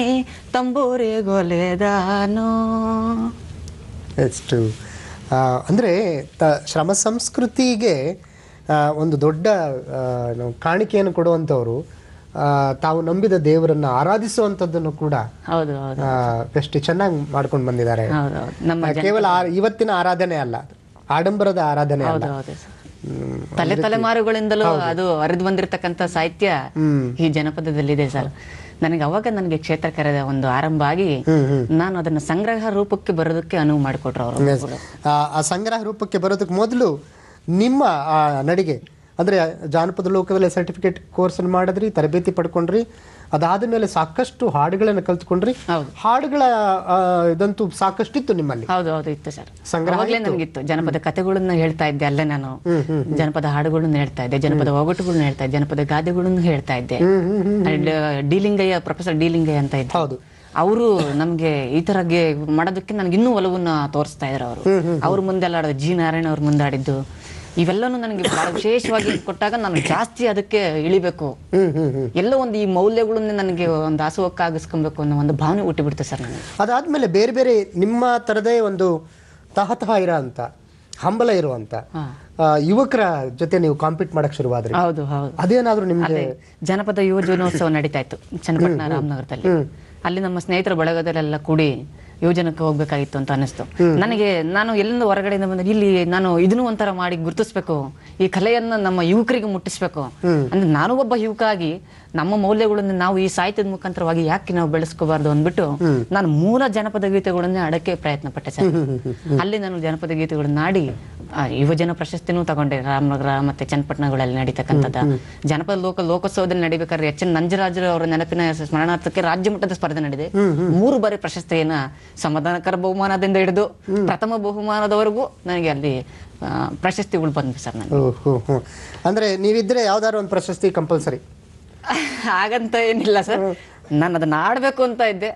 ತಂಬೂರಿಗೊಲೆದಾನೋ ಎಷ್ಟು ಅಂದರೆ ತ ಶ್ರಮ ಸಂಸ್ಕೃತಿಗೆ ಒಂದು ದೊಡ್ಡ ಕಾಣಿಕೆಯನ್ನು ಕೊಡುವಂಥವ್ರು ತಾವು ನಂಬಿದ ದೇವರನ್ನು ಆರಾಧಿಸುವಂಥದ್ದನ್ನು ಕೂಡ ಎಷ್ಟು ಚೆನ್ನಾಗಿ ಮಾಡ್ಕೊಂಡು ಬಂದಿದ್ದಾರೆ ಕೇವಲ ಇವತ್ತಿನ ಆರಾಧನೆ ಅಲ್ಲ ಆಡಂಬರದ ಆರಾಧನೆ ತಲೆ ತಲೆಮಾರುಗಳಿಂದಲೂ ಅದು ಹರಿದು ಬಂದಿರತಕ್ಕಂತ ಸಾಹಿತ್ಯ ಈ ಜನಪದದಲ್ಲಿದೆ ಸರ್ ನನಗೆ ಅವಾಗ ನನಗೆ ಕ್ಷೇತ್ರ ಕರೆದ ಒಂದು ಆರಂಭ ಆಗಿ ನಾನು ಅದನ್ನ ಸಂಗ್ರಹ ರೂಪಕ್ಕೆ ಬರೋದಕ್ಕೆ ಅನುವು ಮಾಡಿಕೊಟ್ರು ಅವರು ಆ ಸಂಗ್ರಹ ರೂಪಕ್ಕೆ ಬರೋದಕ್ಕೆ ಮೊದಲು ನಿಮ್ಮ ನಡಿಗೆ ಅಂದ್ರೆ ಜಾನಪದ ಲೋಕದಲ್ಲಿ ಸರ್ಟಿಫಿಕೇಟ್ ಕೋರ್ಸ್ ಮಾಡಿದ್ರಿ ತರಬೇತಿ ಪಡ್ಕೊಂಡ್ರಿ ಅದಾದ ಮೇಲೆ ಸಾಕಷ್ಟು ಹಾಡುಗಳನ್ನ ಕಲ್ತ್ಕೊಂಡ್ರಿ ಹಾಡುಗಳ ಇದಂತೂ ಇತ್ತು ನಿಮ್ಮಲ್ಲಿ ಹೌದು ಹೌದು ಇತ್ತು ಸರ್ ಜನಪದ ಕಥೆಗಳನ್ನ ಹೇಳ್ತಾ ಇದ್ದೆ ಅಲ್ಲೇ ನಾನು ಜನಪದ ಹಾಡುಗಳನ್ನ ಹೇಳ್ತಾ ಇದ್ದೆ ಜನಪದ ಒಗಟುಗಳನ್ನ ಹೇಳ್ತಾ ಇದ್ದೆ ಜನಪದ ಗಾದೆಗಳನ್ನ ಹೇಳ್ತಾ ಇದ್ದೆ ಡೀಲಿಂಗಯ್ಯ ಪ್ರೊಫೆಸರ್ ಡೀಲಿಂಗಯ್ಯ ಅಂತ ಇದ್ದೆ ಹೌದು ಅವರು ನಮ್ಗೆ ಈ ತರಗೆ ಮಾಡೋದಕ್ಕೆ ನನ್ಗೆ ಇನ್ನೂ ಒಲವನ್ನ ತೋರಿಸ್ತಾ ಇದ್ರು ಅವರು ಅವ್ರ ಮುಂದೆ ಜಿ ನಾರಾಯಣ ಅವ್ರ ಮುಂದಾಡಿದ್ದು ಇವೆಲ್ಲನೂ ನನಗೆ ಬಹಳ ವಿಶೇಷವಾಗಿ ಕೊಟ್ಟಾಗ ನಾನು ಜಾಸ್ತಿ ಅದಕ್ಕೆ ಇಳಿಬೇಕು ಎಲ್ಲ ಒಂದು ಈ ಮೌಲ್ಯಗಳನ್ನೇ ನನಗೆ ಒಂದು ಆಸುವಕ್ಕಾಗಿಸ್ಕೊಬೇಕು ಅನ್ನೋ ಒಂದು ಭಾವನೆ ಹುಟ್ಟಿಬಿಡುತ್ತೆ ಸರ್ ನನಗೆ ಅದಾದ್ಮೇಲೆ ಬೇರೆ ಬೇರೆ ನಿಮ್ಮ ತರದೇ ಒಂದು ತಹತಹ ಇರೋ ಅಂತ ಹಂಬಲ ಇರುವಂತ ಯುವಕರ ಜೊತೆ ನೀವು ಕಾಂಪೀಟ್ ಮಾಡಕ್ ಶುರುವಾದ್ರೆ ಹೌದು ಹೌದು ಅದೇನಾದ್ರೂ ನಿಮ್ಗೆ ಜನಪದ ಯುವ ಜೀವನೋತ್ಸವ ನಡೀತಾ ಇತ್ತು ಚನ್ನಪಟ್ಟಣ ರಾಮನಗರದಲ್ಲಿ ಅಲ್ಲಿ ನಮ್ಮ ಸ್ನೇಹಿತರ ಬಳಗದಲ್ಲೆಲ್ಲ ಕೂಡಿ ಯೋಜನಕ್ಕೆ ಹೋಗ್ಬೇಕಾಗಿತ್ತು ಅಂತ ಅನಿಸ್ತು ನನಗೆ ನಾನು ಎಲ್ಲಿಂದ ಹೊರಗಡೆಯಿಂದ ಬಂದ್ರೆ ಇಲ್ಲಿ ನಾನು ಇದನ್ನು ಒಂಥರ ಮಾಡಿ ಗುರುತಿಸ್ಬೇಕು ಈ ಕಲೆಯನ್ನ ನಮ್ಮ ಯುವಕರಿಗೆ ಮುಟ್ಟಿಸ್ಬೇಕು ಅಂದ್ರೆ ನಾನು ಒಬ್ಬ ಯುವಕ ಆಗಿ ನಮ್ಮ ಮೌಲ್ಯಗಳನ್ನ ನಾವು ಈ ಸಾಹಿತ್ಯದ ಮುಖಾಂತರವಾಗಿ ಯಾಕೆ ನಾವು ಬೆಳೆಸ್ಕೋಬಾರ್ದು ಅಂದ್ಬಿಟ್ಟು ನಾನು ಮೂಲ ಜನಪದ ಗೀತೆಗಳನ್ನೇ ಆಡಕ್ಕೆ ಪ್ರಯತ್ನ ಪಟ್ಟೆ ಸರ್ ಅಲ್ಲಿ ನಾನು ಜನಪದ ಗೀತೆಗಳನ್ನ ಆಡಿ ಯುವಜನ ಪ್ರಶಸ್ತಿನೂ ತಗೊಂಡೆ ರಾಮನಗರ ಮತ್ತೆ ಚನ್ನಪಟ್ಟಣಗಳಲ್ಲಿ ನಡೀತಕ್ಕಂಥದ್ದು ಜನಪದ ಲೋಕ ಲೋಕೋತ್ಸವದಲ್ಲಿ ನಡೀಬೇಕಾದ್ರೆ ಎಚ್ ಎನ್ ನಂಜರಾಜರು ಅವರ ನೆನಪಿನ ಸ್ಮರಣಾರ್ಥಕ್ಕೆ ರಾಜ್ಯ ಮಟ್ಟದ ಸ್ಪರ್ಧೆ ನಡೆದಿದೆ ಮೂರು ಬಾರಿ ಪ್ರಶಸ್ತಿಯನ್ನ ಸಮಾಧಾನಕರ ಬಹುಮಾನದಿಂದ ಹಿಡಿದು ಪ್ರಥಮ ಬಹುಮಾನದವರೆಗೂ ನನಗೆ ಅಲ್ಲಿ ಪ್ರಶಸ್ತಿ ಉಳ್ ಬಂದ್ವಿ ಸರ್ ನಾನು ಅಂದ್ರೆ ನೀವಿದ್ರೆ ಯಾವ್ದಾದ್ರು ಒಂದು ಪ್ರಶಸ್ತಿ ಕಂಪಲ್ಸರಿ ಹಾಗಂತ ಏನಿಲ್ಲ ಸರ್ ನಾನು ಅದನ್ನ ಆಡ್ಬೇಕು ಅಂತ ಇದ್ದೆ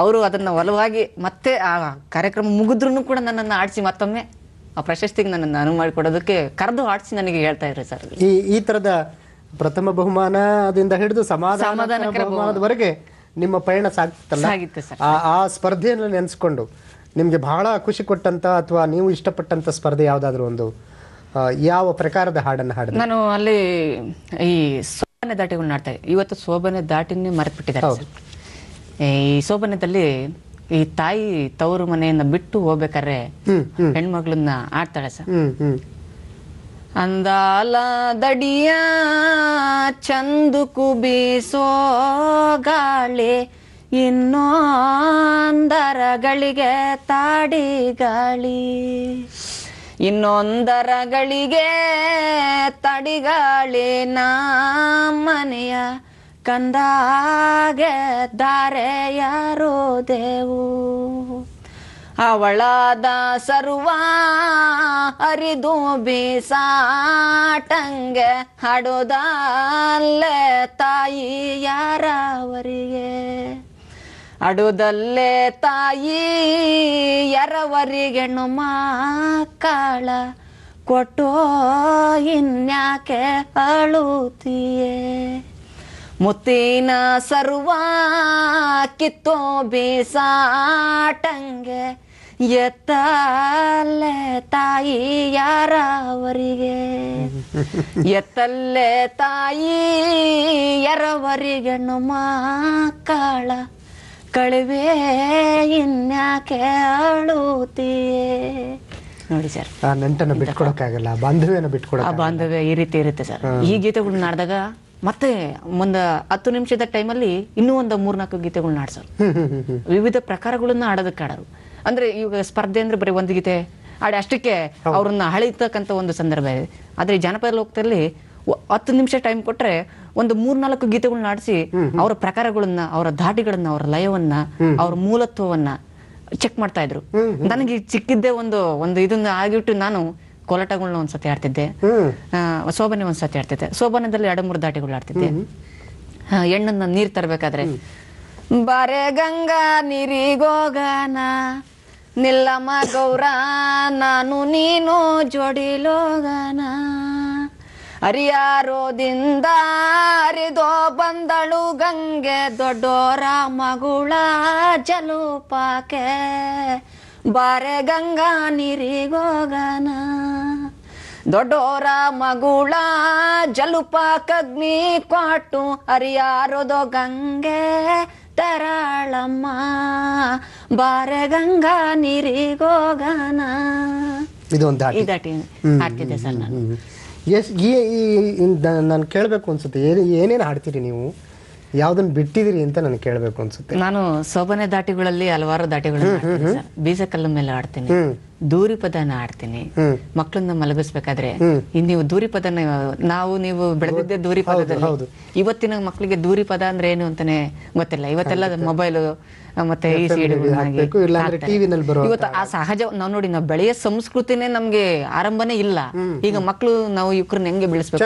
ಅವರು ಅದನ್ನ ಒಲವಾಗಿ ಮತ್ತೆ ಆ ಕಾರ್ಯಕ್ರಮ ಮುಗಿದ್ರು ಕೂಡ ನನ್ನನ್ನು ಆಡಿಸಿ ಮತ್ತೊಮ್ಮೆ ಆ ಪ್ರಶಸ್ತಿಗೆ ನನ್ನನ್ನು ಅನುವು ಮಾಡಿಕೊಡೋದಕ್ಕೆ ಕರೆದು ಆಡಿಸಿ ನನಗೆ ಹೇಳ್ತಾ ಇದ್ರಿ ಸರ್ ಈ ಈ ಥರದ ಪ್ರಥಮ ಬಹುಮಾನ ಅದರಿಂದ ಹಿಡಿದು ಸಮಾಧಾನ ಬಹುಮಾನದವರೆಗೆ ನಿಮ್ಮ ಪಯಣ ಸರ್ ಆ ಸ್ಪರ್ಧೆಯನ್ನು ನೆನೆಸ್ಕೊಂಡು ನಿಮಗೆ ಬಹಳ ಖುಷಿ ಕೊಟ್ಟಂತ ಅಥವಾ ನೀವು ಇಷ್ಟಪಟ್ಟಂತ ಸ್ಪರ್ಧೆ ಯಾವುದಾದ್ರೂ ಒಂದು ಯಾವ ಪ್ರಕಾರದ ಹಾಡನ್ನು ಹಾಡ ನಾನು ಅಲ್ಲಿ ಈ ಸೋಬನೆ ದಾಟಿಗಳು ನಾಡ್ತಾ ಇವತ್ತು ಸೋಬನೆ ದಾಟಿನೇ ಮರೆತು ಬಿಟ್ಟಿದ್ದಾರೆ ಈ ಸೋಬನೆದಲ್ಲಿ ಈ ತಾಯಿ ತವರು ಮನೆಯನ್ನ ಬಿಟ್ಟು ಹೋಗ್ಬೇಕಾದ್ರೆ ಹೆಣ್ಮಗಳನ್ನ ಆಡ್ತಾಳೆ ಸರ್ ಅಂದಾಲ ದಡಿಯ ಚಂದುಕು ಬೀಸೋ ಗಾಳಿ ಇನ್ನೊಂದರಗಳಿಗೆ ತಡಿಗಾಳಿ ತಾಡಿ ಗಾಳಿ ಇನ್ನೊಂದರಗಳಿಗೆ ತಡಿಗಾಳಿ ನಾ ಮನೆಯ ಯಾರೋ ದೇವು ಅವಳಾದ ಹರಿದು ಬೀಸಾಟಂಗೆ ಹಡುದಲ್ಲೇ ತಾಯಿ ಯಾರವರಿಗೆ ಅಡುದಲ್ಲೇ ತಾಯಿ ಯಾರವರಿಗೆ ಕಾಳ ಕೊಟ್ಟೋ ಇನ್ಯಾಕೆ ಅಳುತ್ತೀಯೇ ಮುತ್ತಿನ ಸರ್ವಾ ಕಿತ್ತೋ ಬೀಸಾಟಂಗೆ ಎತ್ತಲ್ಲೆ ತಾಯಿ ಯಾರವರಿಗೆ ಎತ್ತಲ್ಲೆ ತಾಯಿ ಮಾ ಕಾಳ ಕಳುವೆ ಇನ್ಯಾಕೆ ಅಳುತ್ತೀಯೇ ನೋಡಿ ಸರ್ ನೆಂಟನ್ನು ಬಿಟ್ಕೊಡಕ್ಕಾಗಲ್ಲ ಬಿಟ್ಕೊಡ ಬಾಂಧವ್ಯ ಈ ರೀತಿ ಇರುತ್ತೆ ಸರ್ ಈ ಗೀತೆಗಳನ್ನ ಆಡಿದಾಗ ಮತ್ತೆ ಒಂದ ಹತ್ತು ನಿಮಿಷದ ಟೈಮಲ್ಲಿ ಇನ್ನೂ ಒಂದು ಮೂರ್ನಾಲ್ಕು ಗೀತೆಗಳನ್ನ ಆಡ್ಸೋರು ವಿವಿಧ ಪ್ರಕಾರಗಳನ್ನ ಆಡೋದಕ್ಕೆ ಆಡೋರು ಅಂದ್ರೆ ಇವಾಗ ಸ್ಪರ್ಧೆ ಅಂದ್ರೆ ಬರೀ ಒಂದು ಗೀತೆ ಆಡಿ ಅಷ್ಟಕ್ಕೆ ಅವ್ರನ್ನ ಅಳಿತಕ್ಕಂತ ಒಂದು ಸಂದರ್ಭ ಇದೆ ಆದ್ರೆ ಜನಪದ ಲೋಕದಲ್ಲಿ ಹತ್ತು ನಿಮಿಷ ಟೈಮ್ ಕೊಟ್ರೆ ಒಂದು ಮೂರ್ನಾಲ್ಕು ಗೀತೆಗಳನ್ನ ಆಡಿಸಿ ಅವರ ಪ್ರಕಾರಗಳನ್ನ ಅವರ ದಾಟಿಗಳನ್ನ ಅವರ ಲಯವನ್ನ ಅವ್ರ ಮೂಲತ್ವವನ್ನ ಚೆಕ್ ಮಾಡ್ತಾ ಇದ್ರು ನನಗೆ ಚಿಕ್ಕಿದ್ದೇ ಒಂದು ಒಂದು ಇದನ್ನ ಆಗಿಬಿಟ್ಟು ನಾನು ಕೋಲಾಟಗಳನ್ನ ಒಂದ್ಸತಿ ಆಡ್ತಿದ್ದೆ ಸೋಬನೆ ಒಂದ್ಸತಿ ಆಡ್ತಿದ್ದೆ ಸೋಬನದಲ್ಲಿ ಎರಡು ಮೂರು ದಾಟಿಗಳು ಆಡ್ತಿದ್ದೆ ಎಣ್ಣನ್ನ ನೀರ್ ತರಬೇಕಾದ್ರೆ ಬಾರೆ ಗಂಗಾ ನೀರಿಗೋಗನ ನಿಲ್ಲಮ್ಮ ಗೌರ ನಾನು ನೀನು ಜೋಡಿಲೋಗನ ಅರಿಯಾರೋದಿಂದ ಅರಿದೋ ಬಂದಳು ಗಂಗೆ ದೊಡ್ಡೋರ ಮಗುಳ ಪಾಕೆ ಬಾರೆ ಗಂಗಾ ನೀರಿಗೋಗನ ದೊಡ್ಡೋರ ಮಗುಳ ಕಗ್ನಿ ಕ್ವಾಟು ಅರಿಯಾರೋದು ಗಂಗೆ ತರಾಳಮ್ಮ ಬಾರೆ ಗಂಗಾ ನೀರಿಗೋಗನ ಇದೊಂದು ಹಾಡ್ತಿದ್ದೆ ಸರ್ ನಾನು ಎಸ್ ನಾನು ಕೇಳಬೇಕು ಅನ್ಸುತ್ತೆ ಏನೇನು ಹಾಡ್ತೀರಿ ನೀವು ಯಾವ್ದನ್ ಬಿಟ್ಟಿದಿರಿ ಅಂತ ನನಗೆ ಕೇಳಬೇಕು ಅನ್ಸುತ್ತೆ ನಾನು ಸೋಬನೆ ದಾಟಿಗಳಲ್ಲಿ ಹಲವಾರು ದಾಟಿಗಳನ್ನ ಬೀಜಕಲ್ಲ ಮೇಲೆ ಆಡ್ತೀನಿ ದೂರಿ ಪದನ ಆಡ್ತೀನಿ ಮಕ್ಕಳನ್ನ ಮಲಗಿಸ್ಬೇಕಾದ್ರೆ ನೀವು ದೂರಿ ಪದನ ನಾವು ನೀವು ಬೆಳೆದಿದ್ದೆ ದೂರಿ ಪದದಲ್ಲಿ ಇವತ್ತಿನ ಮಕ್ಕಳಿಗೆ ದೂರಿ ಪದ ಅಂದ್ರೆ ಏನು ಅಂತಾನೆ ಗೊತ್ತಿಲ್ಲ ಇವತ್ತೆಲ್ಲ ಮೊಬೈಲ್ ಮತ್ತೆ ಈ ಇವತ್ತು ಆ ಸಹಜ ನಾವು ನೋಡಿ ನಾವು ಬೆಳೆಯ ಸಂಸ್ಕೃತಿನೇ ನಮ್ಗೆ ಆರಂಭನೇ ಇಲ್ಲ ಈಗ ಮಕ್ಕಳು ನಾವು ಇವ್ರನ್ನ ಹೆಂಗೆ ಬೆಳೆಸ್ಬೇಕು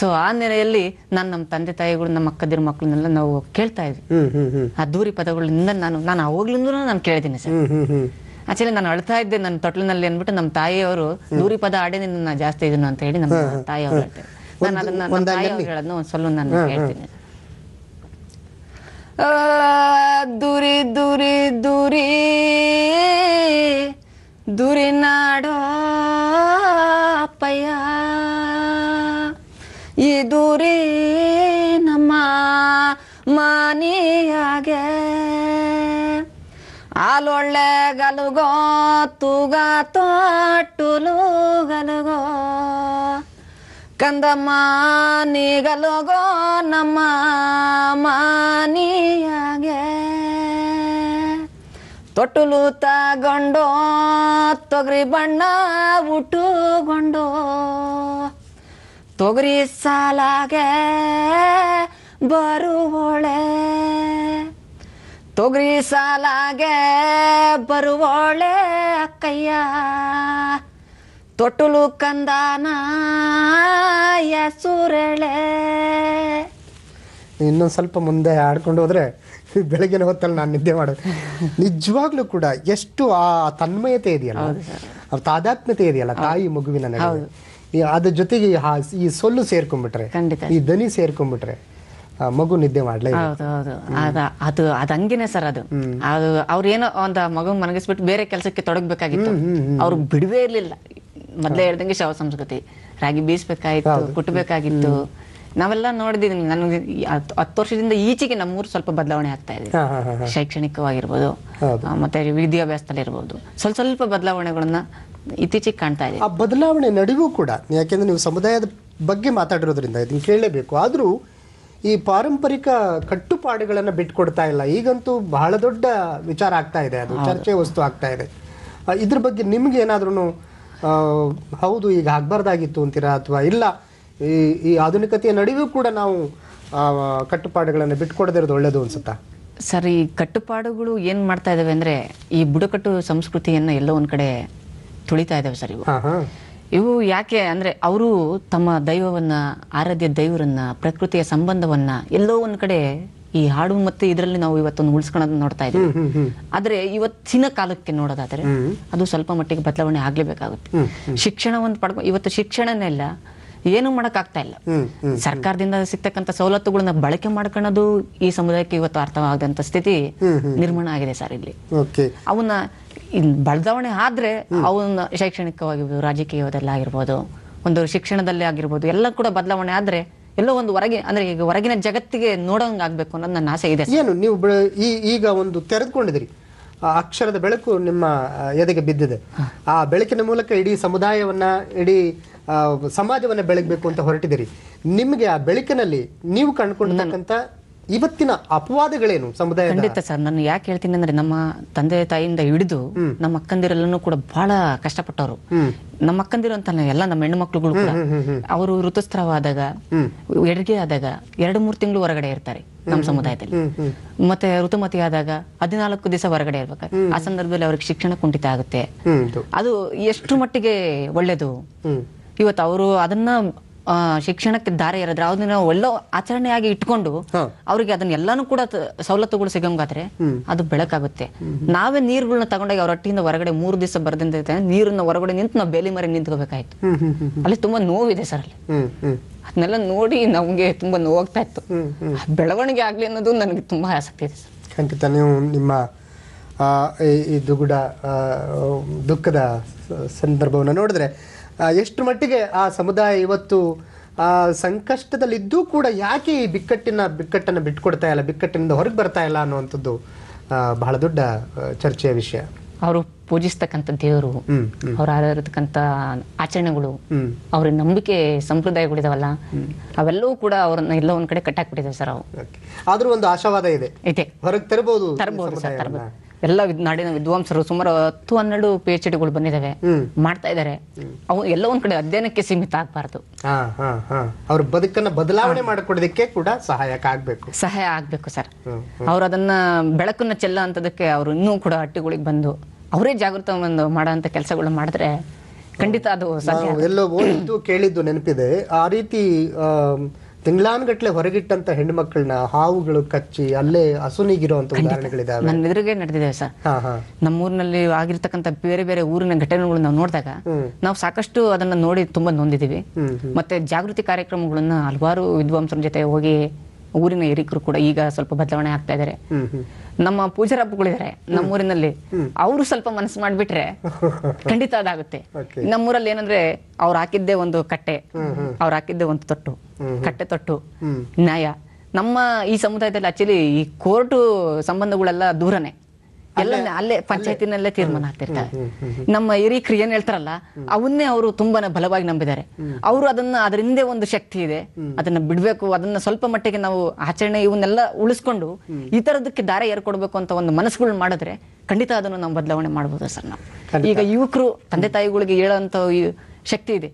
ಸೊ ಆ ನೆಲೆಯಲ್ಲಿ ನಾನ್ ನಮ್ಮ ತಂದೆ ತಾಯಿಗಳು ನಮ್ಮ ಅಕ್ಕದಿರ ಮಕ್ಕಳನ್ನೆಲ್ಲ ನಾವು ಕೇಳ್ತಾ ಇದ್ವಿ ಆ ದೂರಿ ಪದಗಳಿಂದ ನಾನು ನಾನು ಅವಾಗ್ಲಿಂದ ನಾನು ಕೇಳಿದ್ದೀನಿ ಸರ್ ಆಕ್ಚುಲಿ ನಾನು ಅಳ್ತಾ ಇದ್ದೆ ನನ್ನ ತೊಟ್ಲಿನಲ್ಲಿ ಅಂದ್ಬಿಟ್ಟು ನಮ್ಮ ತಾಯಿಯವರು ದೂರಿ ಪದ ಆಡೇನೆ ನಾನು ಜಾಸ್ತಿ ಇದನ್ನು ಅಂತ ಹೇಳಿ ನಮ್ಮ ತಾಯಿಯವರು ಹೇಳ್ತೇನೆ ನಾನು ಅದನ್ನ ನಮ್ಮ ತಾಯಿಯವರು ಹೇಳೋದನ್ನ ಒಂದು ಸಲ ನಾನು ಹೇಳ್ತೀನಿ ದುರಿ ದುರಿ ದುರಿ ನಾಡೋ ಅಪ್ಪಯ್ಯ ಈ ದುರಿ ನಮ್ಮ ಮನಿಯಾಗೆ ಆಲೊಳ್ಳೆ ಗಲುಗೋ ತೂಗ ತೋಟುಲು ಗಲುಗೋ ಕಂದಮ್ಮ ನೀಗಲೋಗೋ ನಮ್ಮ ಮಾನಿಯಾಗೆ ತೊಟ್ಟಲು ತಗೊಂಡು ತೊಗರಿ ಬಣ್ಣ ಉಟ್ಟುಗೊಂಡು ತೊಗರಿ ಸಾಲಾಗೆ ಬರುವಳೆ ತೊಗರಿ ಸಾಲಾಗೆ ಬರುವೋಳೆ ಅಕ್ಕಯ್ಯ ತೊಟ್ಟುಲು ಕಂದಾನ ಸುರಳೆ ಇನ್ನೊಂದು ಸ್ವಲ್ಪ ಮುಂದೆ ಆಡ್ಕೊಂಡು ಹೋದ್ರೆ ಬೆಳಗಿನ ಹೊತ್ತಲ್ಲಿ ನಾನು ನಿದ್ದೆ ಮಾಡೋದು ನಿಜವಾಗ್ಲೂ ಕೂಡ ಎಷ್ಟು ಆ ತನ್ಮಯತೆ ಇದೆಯಲ್ಲ ಅವ್ರ ತಾದಾತ್ಮ್ಯತೆ ಇದೆಯಲ್ಲ ತಾಯಿ ಮಗುವಿನ ಅದ್ರ ಜೊತೆಗೆ ಈ ಸೊಲ್ಲು ಸೇರ್ಕೊಂಡ್ಬಿಟ್ರೆ ಈ ದನಿ ಸೇರ್ಕೊಂಡ್ಬಿಟ್ರೆ ಮಗು ನಿದ್ದೆ ಮಾಡ್ಲೇ ಅದು ಅದು ಹಂಗೇನೆ ಸರ್ ಅದು ಅದು ಅವ್ರೇನೋ ಒಂದು ಮಗು ಮನಗಿಸ್ಬಿಟ್ಟು ಬೇರೆ ಕೆಲಸಕ್ಕೆ ತೊಡಗಬೇಕಾಗಿತ್ತು ಅವ್ರು ಬಿಡವೇ ಇರ್ಲಿಲ್ಲ ಮೊದಲೇ ಹೇಳ್ದಂಗೆ ಶವ ಸಂಸ್ಕೃತಿ ರಾಗಿ ಬೀಸ್ಬೇಕಾಗಿತ್ತು ಕುಟ್ಟಬೇಕಾಗಿತ್ತು ನಾವೆಲ್ಲ ನೋಡಿದೀನಿ ನನಗೆ ಹತ್ತು ವರ್ಷದಿಂದ ಈಚೆಗೆ ನಮ್ಮೂರು ಸ್ವಲ್ಪ ಬದಲಾವಣೆ ಆಗ್ತಾ ಇದೆ ಶೈಕ್ಷಣಿಕವಾಗಿರ್ಬೋದು ಮತ್ತೆ ವಿದ್ಯಾಭ್ಯಾಸದಲ್ಲಿರ್ಬೋದು ಸ್ವಲ್ಪ ಸ್ವಲ್ಪ ಬದಲಾವಣೆಗಳನ್ನ ಇತ್ತೀಚೆಗೆ ಕಾಣ್ತಾ ಇದೆ ಆ ಬದಲಾವಣೆ ನಡುವು ಕೂಡ ಯಾಕೆಂದ್ರೆ ನೀವು ಸಮುದಾಯದ ಬಗ್ಗೆ ಮಾತಾಡಿರೋದ್ರಿಂದ ಇದನ್ನು ಕೇಳಲೇಬೇಕು ಆದರೂ ಈ ಪಾರಂಪರಿಕ ಕಟ್ಟುಪಾಡುಗಳನ್ನು ಬಿಟ್ಕೊಡ್ತಾ ಇಲ್ಲ ಈಗಂತೂ ಬಹಳ ದೊಡ್ಡ ವಿಚಾರ ಆಗ್ತಾ ಇದೆ ಅದು ಚರ್ಚೆ ವಸ್ತು ಆಗ್ತಾ ಇದೆ ಇದ್ರ ಬಗ್ಗೆ ನಿಮ್ಗೆ ಏನಾದ್ರೂ ಹೌದು ಈಗ ಆಗ್ಬಾರ್ದಾಗಿತ್ತು ಅಂತೀರಾ ಅಥವಾ ಇಲ್ಲ ಈ ಈ ಆಧುನಿಕತೆಯ ನಡುವೆ ಕೂಡ ನಾವು ಕಟ್ಟುಪಾಡುಗಳನ್ನು ಬಿಟ್ಕೊಡದಿರೋದು ಒಳ್ಳೇದು ಅನ್ಸುತ್ತಾ ಸರ್ ಈ ಕಟ್ಟುಪಾಡುಗಳು ಏನು ಮಾಡ್ತಾ ಇದ್ದಾವೆ ಅಂದರೆ ಈ ಬುಡಕಟ್ಟು ಸಂಸ್ಕೃತಿಯನ್ನು ಎಲ್ಲೋ ಒಂದು ಕಡೆ ತುಳಿತಾ ಇದ್ದಾವೆ ಸರ್ ಇವು ಇವು ಯಾಕೆ ಅಂದ್ರೆ ಅವರು ತಮ್ಮ ದೈವವನ್ನ ಆರಾಧ್ಯ ದೈವರನ್ನ ಪ್ರಕೃತಿಯ ಸಂಬಂಧವನ್ನ ಎಲ್ಲೋ ಒಂದು ಕಡೆ ಈ ಹಾಡು ಮತ್ತೆ ಇದರಲ್ಲಿ ನಾವು ಇವತ್ತೊಂದು ಉಳಿಸ್ಕೊಳ್ಳೋದು ನೋಡ್ತಾ ಇದ್ದೀವಿ ಆದ್ರೆ ಇವತ್ತಿನ ಕಾಲಕ್ಕೆ ನೋಡೋದಾದ್ರೆ ಅದು ಸ್ವಲ್ಪ ಮಟ್ಟಿಗೆ ಬದಲಾವಣೆ ಶಿಕ್ಷಣ ಶಿಕ್ಷಣ ಪಡ್ಕ ಇವತ್ತು ಶಿಕ್ಷಣನೆಲ್ಲ ಏನು ಮಾಡೋಕ್ಕಾಗ್ತಾ ಇಲ್ಲ ಸರ್ಕಾರದಿಂದ ಸಿಗ್ತಕ್ಕಂಥ ಸವಲತ್ತುಗಳನ್ನ ಬಳಕೆ ಮಾಡ್ಕೊಳ್ಳೋದು ಈ ಸಮುದಾಯಕ್ಕೆ ಇವತ್ತು ಅರ್ಥವಾಗದಂತ ಸ್ಥಿತಿ ನಿರ್ಮಾಣ ಆಗಿದೆ ಸರ್ ಇಲ್ಲಿ ಅವನ್ನ ಬದಲಾವಣೆ ಆದ್ರೆ ಅವನ್ನ ಶೈಕ್ಷಣಿಕವಾಗಿರ್ಬೋದು ಆಗಿರ್ಬೋದು ಒಂದು ಶಿಕ್ಷಣದಲ್ಲೇ ಆಗಿರ್ಬೋದು ಎಲ್ಲ ಕೂಡ ಬದಲಾವಣೆ ಆದ್ರೆ ಎಲ್ಲೋ ಒಂದು ಹೊರಗೆ ಅಂದ್ರೆ ಈಗ ಹೊರಗಿನ ಜಗತ್ತಿಗೆ ನೋಡೋಂಗ್ ಆಗ್ಬೇಕು ಅನ್ನೋದು ನನ್ನ ಆಸೆ ಇದೆ ಏನು ನೀವು ಈಗ ಒಂದು ತೆರೆದುಕೊಂಡಿದ್ರಿ ಆ ಅಕ್ಷರದ ಬೆಳಕು ನಿಮ್ಮ ಎದೆಗೆ ಬಿದ್ದಿದೆ ಆ ಬೆಳಕಿನ ಮೂಲಕ ಇಡೀ ಸಮುದಾಯವನ್ನ ಇಡೀ ಸಮಾಜವನ್ನ ಬೆಳಗ್ಬೇಕು ಅಂತ ಹೊರಟಿದಿರಿ ನಿಮ್ಗೆ ಆ ಬೆಳಕಿನಲ್ಲಿ ನೀವು ಕಂಡುಕೊಂಡಿರ್ತಕ್ಕಂಥ ಇವತ್ತಿನ ಅಪವಾದಗಳೇನು ಸಮುದಾಯ ಖಂಡಿತ ಸರ್ ನಾನು ಯಾಕೆ ಹೇಳ್ತೀನಿ ಅಂದ್ರೆ ನಮ್ಮ ತಂದೆ ತಾಯಿಯಿಂದ ಹಿಡಿದು ನಮ್ಮ ಅಕ್ಕಂದಿರಲ್ಲೂ ಕೂಡ ಬಹಳ ಕಷ್ಟಪಟ್ಟವರು ನಮ್ಮ ಅಕ್ಕಂದಿರು ಅಂತ ಎಲ್ಲ ನಮ್ಮ ಹೆಣ್ಣು ಕೂಡ ಅವರು ಋತುಸ್ರಾವ ಆದಾಗ ಎಡಗೆ ಆದಾಗ ಎರಡು ಮೂರು ತಿಂಗಳು ಹೊರಗಡೆ ಇರ್ತಾರೆ ನಮ್ಮ ಸಮುದಾಯದಲ್ಲಿ ಮತ್ತೆ ಋತುಮತಿ ಆದಾಗ ಹದಿನಾಲ್ಕು ದಿವಸ ಹೊರಗಡೆ ಇರ್ಬೇಕು ಆ ಸಂದರ್ಭದಲ್ಲಿ ಅವ್ರಿಗೆ ಶಿಕ್ಷಣ ಕುಂಠಿತ ಆಗುತ್ತೆ ಅದು ಎಷ್ಟು ಮಟ್ಟಿಗೆ ಒಳ್ಳೇದು ಇವತ್ತು ಅವರು ಅದನ್ನ ಶಿಕ್ಷಣಕ್ಕೆ ದಾರಿ ಇರೋದ್ರೆ ಅದನ್ನ ಒಳ್ಳೆ ಆಚರಣೆಯಾಗಿ ಇಟ್ಕೊಂಡು ಅವ್ರಿಗೆ ಅದನ್ನೆಲ್ಲಾನು ಕೂಡ ಸವಲತ್ತುಗಳು ಸಿಗಂಗಾದ್ರೆ ಅದು ಬೆಳಕಾಗುತ್ತೆ ನಾವೇ ನೀರುಗಳನ್ನ ತಗೊಂಡಾಗ ಅವ್ರ ಹಟ್ಟಿಯಿಂದ ಹೊರಗಡೆ ಮೂರು ದಿವಸ ಬರ್ದಿಂದ ನೀರನ್ನ ಹೊರಗಡೆ ನಿಂತು ನಾವು ಬೇಲಿ ಮರೆ ನಿಂತ್ಕೋಬೇಕಾಯ್ತು ಅಲ್ಲಿ ತುಂಬಾ ನೋವಿದೆ ಸರ್ ಅಲ್ಲಿ ಅದನ್ನೆಲ್ಲ ನೋಡಿ ನಮ್ಗೆ ತುಂಬಾ ನೋವಾಗ್ತಾ ಇತ್ತು ಬೆಳವಣಿಗೆ ಆಗ್ಲಿ ಅನ್ನೋದು ನನಗೆ ತುಂಬಾ ಆಸಕ್ತಿ ಇದೆ ಖಂಡಿತ ನೀವು ನಿಮ್ಮ ಈ ದುಃಖದ ಸಂದರ್ಭವನ್ನು ನೋಡಿದ್ರೆ ಎಷ್ಟು ಮಟ್ಟಿಗೆ ಆ ಸಮುದಾಯ ಇವತ್ತು ಆ ಸಂಕಷ್ಟದಲ್ಲಿದ್ದೂ ಕೂಡ ಯಾಕೆ ಈ ಬಿಕ್ಕಟ್ಟಿನ ಬಿಕ್ಕಟ್ಟನ್ನು ಬಿಟ್ಕೊಡ್ತಾ ಇಲ್ಲ ಬಿಕ್ಕಟ್ಟಿನಿಂದ ಹೊರಗೆ ಬರ್ತಾ ಇಲ್ಲ ಅನ್ನುವಂಥದ್ದು ಬಹಳ ದೊಡ್ಡ ಚರ್ಚೆಯ ವಿಷಯ ಅವರು ಪೂಜಿಸ್ತಕ್ಕಂಥ ದೇವರು ಅವರು ಆರಾಧತಕ್ಕಂಥ ಆಚರಣೆಗಳು ಅವ್ರ ನಂಬಿಕೆ ಸಂಪ್ರದಾಯಗಳಿದಾವಲ್ಲ ಅವೆಲ್ಲವೂ ಕೂಡ ಅವ್ರನ್ನ ಎಲ್ಲ ಒಂದ್ ಕಡೆ ಕಟ್ಟಾಕ್ಬಿಟ್ಟಿದ್ದೇವೆ ಸರ್ ಅವರು ಆದ್ರೂ ಒಂದು ಆಶಾವಾದ ಇದೆ ಇದೆ ಹೊರಗೆ ತರಬಹುದು ತರಬಹುದು ಎಲ್ಲ ನಾಡಿನ ವಿದ್ವಾಂಸರು ಸುಮಾರು ಹತ್ತು ಹನ್ನೆರಡು ಪಿ ಎಚ್ ಡಿಗಳು ಬಂದಿದ್ದಾವೆ ಮಾಡ್ತಾ ಇದಾರೆ ಅವು ಎಲ್ಲ ಒಂದ್ ಕಡೆ ಅಧ್ಯಯನಕ್ಕೆ ಸೀಮಿತ ಆಗ್ಬಾರ್ದು ಅವ್ರ ಬದುಕನ್ನ ಬದಲಾವಣೆ ಮಾಡಿಕೊಡೋದಕ್ಕೆ ಕೂಡ ಸಹಾಯಕ ಆಗ್ಬೇಕು ಸಹಾಯ ಆಗ್ಬೇಕು ಸರ್ ಅವ್ರು ಅದನ್ನ ಬೆಳಕನ್ನ ಚೆಲ್ಲ ಅಂತದಕ್ಕೆ ಅವ್ರು ಇನ್ನೂ ಕೂಡ ಹಟ್ಟಿಗಳಿಗೆ ಬಂದು ಅವರೇ ಜಾಗೃತ ಒಂದು ಮಾಡೋಂಥ ಕೆಲಸಗಳು ಮಾಡಿದ್ರೆ ಖಂಡಿತ ಅದು ಎಲ್ಲೋ ಓದಿದ್ದು ಕೇಳಿದ್ದು ನೆನಪಿದೆ ಆ ರೀತಿ ಗಟ್ಲೆ ಹೊರಗಿಟ್ಟಂತ ಹೆಣ್ಮಕ್ಳನ್ನ ಹಾವುಗಳು ಕಚ್ಚಿ ಅಲ್ಲೇ ಹಸುನಿಗಿರುವಂತ ಉದಾಹರಣೆಗಳಿದಾವೆ ನಡೆದಿದೆ ಸರ್ ನಮ್ಮೂರಿನಲ್ಲಿ ಆಗಿರ್ತಕ್ಕಂಥ ಬೇರೆ ಬೇರೆ ಊರಿನ ಘಟನೆಗಳು ನಾವು ನೋಡಿದಾಗ ನಾವು ಸಾಕಷ್ಟು ಅದನ್ನ ನೋಡಿ ತುಂಬಾ ನೊಂದಿದೀವಿ ಮತ್ತೆ ಜಾಗೃತಿ ಕಾರ್ಯಕ್ರಮಗಳನ್ನ ಹಲವಾರು ವಿದ್ವಾಂಸರ ಜೊತೆ ಹೋಗಿ ಊರಿನ ಹಿರಿಕರು ಕೂಡ ಈಗ ಸ್ವಲ್ಪ ಬದಲಾವಣೆ ಆಗ್ತಾ ಇದಾರೆ ನಮ್ಮ ಪೂಜಾರಪ್ಪಗಳಿದ್ದಾರೆ ನಮ್ಮೂರಿನಲ್ಲಿ ಅವರು ಸ್ವಲ್ಪ ಮನಸ್ಸು ಮಾಡ್ಬಿಟ್ರೆ ಖಂಡಿತ ಅದಾಗುತ್ತೆ ನಮ್ಮೂರಲ್ಲಿ ಏನಂದ್ರೆ ಅವ್ರು ಹಾಕಿದ್ದೆ ಒಂದು ಕಟ್ಟೆ ಅವ್ರು ಹಾಕಿದ್ದೆ ಒಂದು ತೊಟ್ಟು ಕಟ್ಟೆ ತೊಟ್ಟು ನ್ಯಾಯ ನಮ್ಮ ಈ ಸಮುದಾಯದಲ್ಲಿ ಆಕ್ಚುಲಿ ಈ ಕೋರ್ಟ್ ಸಂಬಂಧಗಳೆಲ್ಲ ದೂರನೇ ಎಲ್ಲ ಅಲ್ಲೇ ಪಂಚಾಯತಿನಲ್ಲೇ ತೀರ್ಮಾನ ಆಗ್ತಿರ್ತಾರೆ ನಮ್ಮ ಹಿರೀಕ್ರಿ ಏನ್ ಹೇಳ್ತಾರಲ್ಲ ಅವನ್ನೇ ಅವರು ತುಂಬಾನೇ ಬಲವಾಗಿ ನಂಬಿದ್ದಾರೆ ಅವರು ಅದನ್ನ ಅದ್ರ ಹಿಂದೆ ಒಂದು ಶಕ್ತಿ ಇದೆ ಅದನ್ನ ಬಿಡ್ಬೇಕು ಅದನ್ನ ಸ್ವಲ್ಪ ಮಟ್ಟಿಗೆ ನಾವು ಆಚರಣೆ ಇವನ್ನೆಲ್ಲ ಉಳಿಸ್ಕೊಂಡು ಈ ತರದಕ್ಕೆ ದಾರ ಏರ್ಕೊಡ್ಬೇಕು ಅಂತ ಒಂದು ಮನಸ್ಸುಗಳು ಮಾಡಿದ್ರೆ ಖಂಡಿತ ಅದನ್ನು ನಾವು ಬದಲಾವಣೆ ಮಾಡಬಹುದು ಸರ್ ನಾವು ಈಗ ಯುವಕರು ತಂದೆ ತಾಯಿಗಳಿಗೆ ಹೇಳುವಂತ ಶಕ್ತಿ ಇದೆ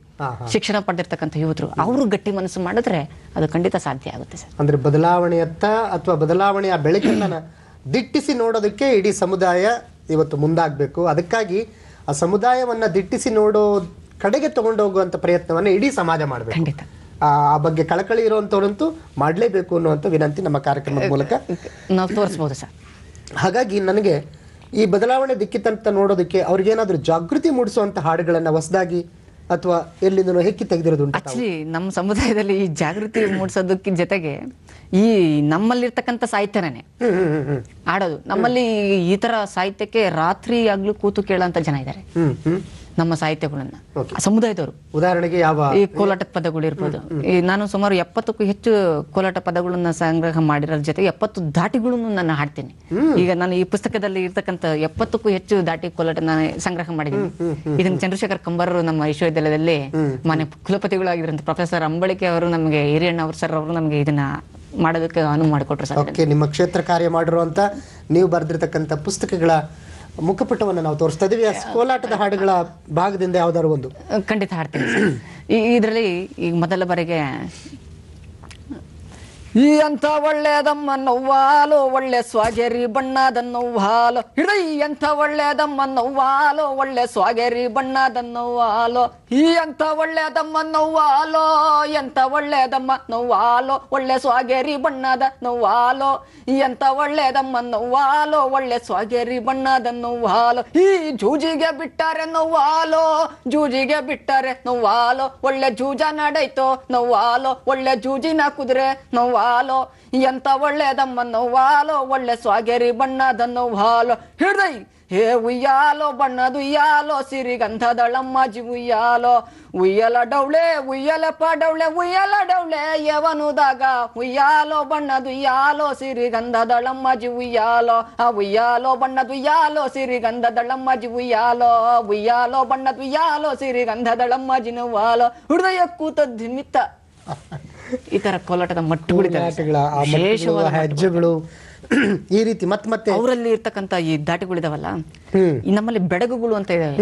ಶಿಕ್ಷಣ ಪಡೆದಿರ್ತಕ್ಕಂಥ ಯುವಕರು ಅವರು ಗಟ್ಟಿ ಮನಸ್ಸು ಮಾಡಿದ್ರೆ ಅದು ಖಂಡಿತ ಸಾಧ್ಯ ಆಗುತ್ತೆ ಸರ್ ಅಂದ್ರೆ ಬದಲಾವಣೆಯತ್ತ ಅಥವಾ ಬದಲಾವಣೆಯ ಬೆಳಕನ್ನ ದಿಟ್ಟಿಸಿ ನೋಡೋದಕ್ಕೆ ಇಡೀ ಸಮುದಾಯ ಇವತ್ತು ಮುಂದಾಗಬೇಕು ಅದಕ್ಕಾಗಿ ಆ ಸಮುದಾಯವನ್ನು ದಿಟ್ಟಿಸಿ ನೋಡೋ ಕಡೆಗೆ ಹೋಗುವಂತ ಪ್ರಯತ್ನವನ್ನು ಇಡೀ ಸಮಾಜ ಮಾಡಬೇಕು ಆ ಬಗ್ಗೆ ಕಳಕಳಿ ಇರುವಂಥವ್ರಂತೂ ಮಾಡಲೇಬೇಕು ಅನ್ನುವಂಥ ವಿನಂತಿ ನಮ್ಮ ಕಾರ್ಯಕ್ರಮದ ಮೂಲಕ ನಾವು ತೋರಿಸ್ಬೋದು ಸರ್ ಹಾಗಾಗಿ ನನಗೆ ಈ ಬದಲಾವಣೆ ದಿಕ್ಕಿತಂತ ನೋಡೋದಕ್ಕೆ ಅವ್ರಿಗೇನಾದ್ರೂ ಜಾಗೃತಿ ಮೂಡಿಸುವಂಥ ಹಾಡುಗಳನ್ನು ಹೊಸದಾಗಿ ಅಥವಾ ಎಲ್ಲಿಂದನೋ ಹೆಕ್ಕಿ ತೆಗೆದಿರೋದುಂಟು ಆಕ್ಚುಲಿ ನಮ್ಮ ಸಮುದಾಯದಲ್ಲಿ ಈ ಜಾಗೃತಿ ಮೂಡಿಸೋದಕ್ಕೆ ಜೊತೆಗೆ ಈ ನಮ್ಮಲ್ಲಿರ್ತಕ್ಕಂಥ ಸಾಹಿತ್ಯನೇ ಆಡೋದು ನಮ್ಮಲ್ಲಿ ಈ ತರ ಸಾಹಿತ್ಯಕ್ಕೆ ರಾತ್ರಿ ಆಗ್ಲೂ ಕೂತು ಕೇಳೋಂಥ ಜನ ಇದ್ದಾರೆ ನಮ್ಮ ಸಾಹಿತ್ಯಗಳನ್ನ ಸಮುದಾಯದವರು ಉದಾಹರಣೆಗೆ ಯಾವ ಈ ಕೋಲಾಟ ಪದಗಳಿರ್ಬೋದು ಈ ನಾನು ಸುಮಾರು ಎಪ್ಪತ್ತಕ್ಕೂ ಹೆಚ್ಚು ಕೋಲಾಟ ಪದಗಳನ್ನ ಸಂಗ್ರಹ ಮಾಡಿರೋ ಜೊತೆಗೆ ಎಪ್ಪತ್ತು ದಾಟಿಗಳನ್ನು ನಾನು ಹಾಡ್ತೀನಿ ಈಗ ನಾನು ಈ ಪುಸ್ತಕದಲ್ಲಿ ಇರ್ತಕ್ಕಂಥ ಎಪ್ಪತ್ತಕ್ಕೂ ಹೆಚ್ಚು ದಾಟಿ ಕೋಲಾಟ ನಾನು ಸಂಗ್ರಹ ಮಾಡಿದ್ದೀನಿ ಇದನ್ನು ಚಂದ್ರಶೇಖರ್ ಕಂಬಾರರು ನಮ್ಮ ವಿಶ್ವವಿದ್ಯಾಲಯದಲ್ಲಿ ಮನೆ ಕುಲಪತಿಗಳಾಗಿರುವಂತ ಪ್ರೊಫೆಸರ್ ಅಂಬಳಿಕೆ ಅವರು ನಮಗೆ ಹಿರಿಯಣ್ಣ ಅವರು ಸರ್ ಅವರು ನಮಗೆ ಇದನ್ನ ಮಾಡೋದಕ್ಕೆ ಅನುವು ಮಾಡಿಕೊಟ್ರು ಸರ್ ನಿಮ್ಮ ಕ್ಷೇತ್ರ ಕಾರ್ಯ ಮಾಡಿರುವಂತ ನೀವು ಬರೆದಿರ್ತಕ್ಕಂಥ ಪುಸ್ತಕಗಳ ಮುಖಪುಟವನ್ನು ನಾವು ತೋರಿಸ್ತಾ ಇದೀವಿ ಕೋಲಾಟದ ಹಾಡುಗಳ ಭಾಗದಿಂದ ಯಾವ್ದಾದ್ರು ಒಂದು ಖಂಡಿತ ಈ ಇದರಲ್ಲಿ ಈಗ ಮೊದಲ ಬಾರಿಗೆ ಈ ಅಂತ ಒಳ್ಳೇದಮ್ಮ ನವ್ವಾಲು ಒಳ್ಳೆ ಸ್ವಾಗೇರಿ ಬಣ್ಣದ ನೋವಾಲು ಹಿಡ ಈ ಅಂತ ಒಳ್ಳೆಯದಮ್ಮ ಒಳ್ಳೆ ಸ್ವಾಗೇರಿ ಬಣ್ಣದ ನವ್ವಾಲು ಈ ಅಂತ ಒಳ್ಳೆಯದಮ್ಮ ನವ್ವಾಲೋ ಎಂತ ಒಳ್ಳೆಯದಮ್ಮ ನವ್ವಾಲೋ ಒಳ್ಳೆ ಸ್ವಾಗೇರಿ ಬಣ್ಣದ ನವ್ವಾಲೋ ಈ ಅಂತ ಒಳ್ಳೆಯದಮ್ಮ ನವ್ವಾಲೋ ಒಳ್ಳೆ ಸ್ವಾಗೇರಿ ಬಣ್ಣದ ಈ ಜೂಜಿಗೆ ಬಿಟ್ಟರೆ ನವ್ವಾಲೋ ಜೂಜಿಗೆ ಬಿಟ್ಟರೆ ನವ್ವಾಲೋ ಒಳ್ಳೆ ಜೂಜ ನಡೈತೋ ನವ್ವಾಲೋ ಒಳ್ಳೆ ಜೂಜಿನ ಕುದುರೆ ನೋವಾ ಹಾಲೋ ಎಂತ ಒಳ್ಳೆದಮ್ಮನ್ನು ವಾಲೋ ಒಳ್ಳೆ ಸ್ವಾಗೇರಿ ಬಣ್ಣದನ್ನು ಹಾಲೋ ಹಿಡ್ದೈ ಹೇ ಉಯ್ಯಾಲೋ ಬಣ್ಣದು ಉಯ್ಯಾಲೋ ಸಿರಿಗಂಧದಳಮ್ಮ ಜಿ ಉಯ್ಯಾಲೋ ಉಯ್ಯಲ ಡೌಳೆ ಉಯ್ಯಲ ಪಡೌಳೆ ಉಯ್ಯಲ ಡೌಳೆ ಯವನುದಾಗ ಉಯ್ಯಾಲೋ ಬಣ್ಣದು ಉಯ್ಯಾಲೋ ಸಿರಿಗಂಧದಳಮ್ಮ ಜಿ ಉಯ್ಯಾಲೋ ಆ ಉಯ್ಯಾಲೋ ಬಣ್ಣದು ಉಯ್ಯಾಲೋ ಸಿರಿಗಂಧದಳಮ್ಮ ಜಿ ಉಯ್ಯಾಲೋ ಉಯ್ಯಾಲೋ ಬಣ್ಣದು ಉಯ್ಯಾಲೋ ಸಿರಿಗಂಧದಳಮ್ಮ ವಾಲೋ ಹೃದಯ ಕೂತದ್ದಿಮಿತ್ತ ಈ ತರ ಕೋಲಾಟದ ಮಟ್ಟುಗಳ ಹೆಜ್ಜೆಗಳು ಈ ರೀತಿ ಮತ್ ಮತ್ತೆ ಅವರಲ್ಲಿ ಇರ್ತಕ್ಕಂತ ಈ ದಾಟಿಗಳಿದಾವಲ್ಲ ಈ ನಮ್ಮಲ್ಲಿ ಬೆಡಗುಗಳು ಅಂತ ಇದಾವೆ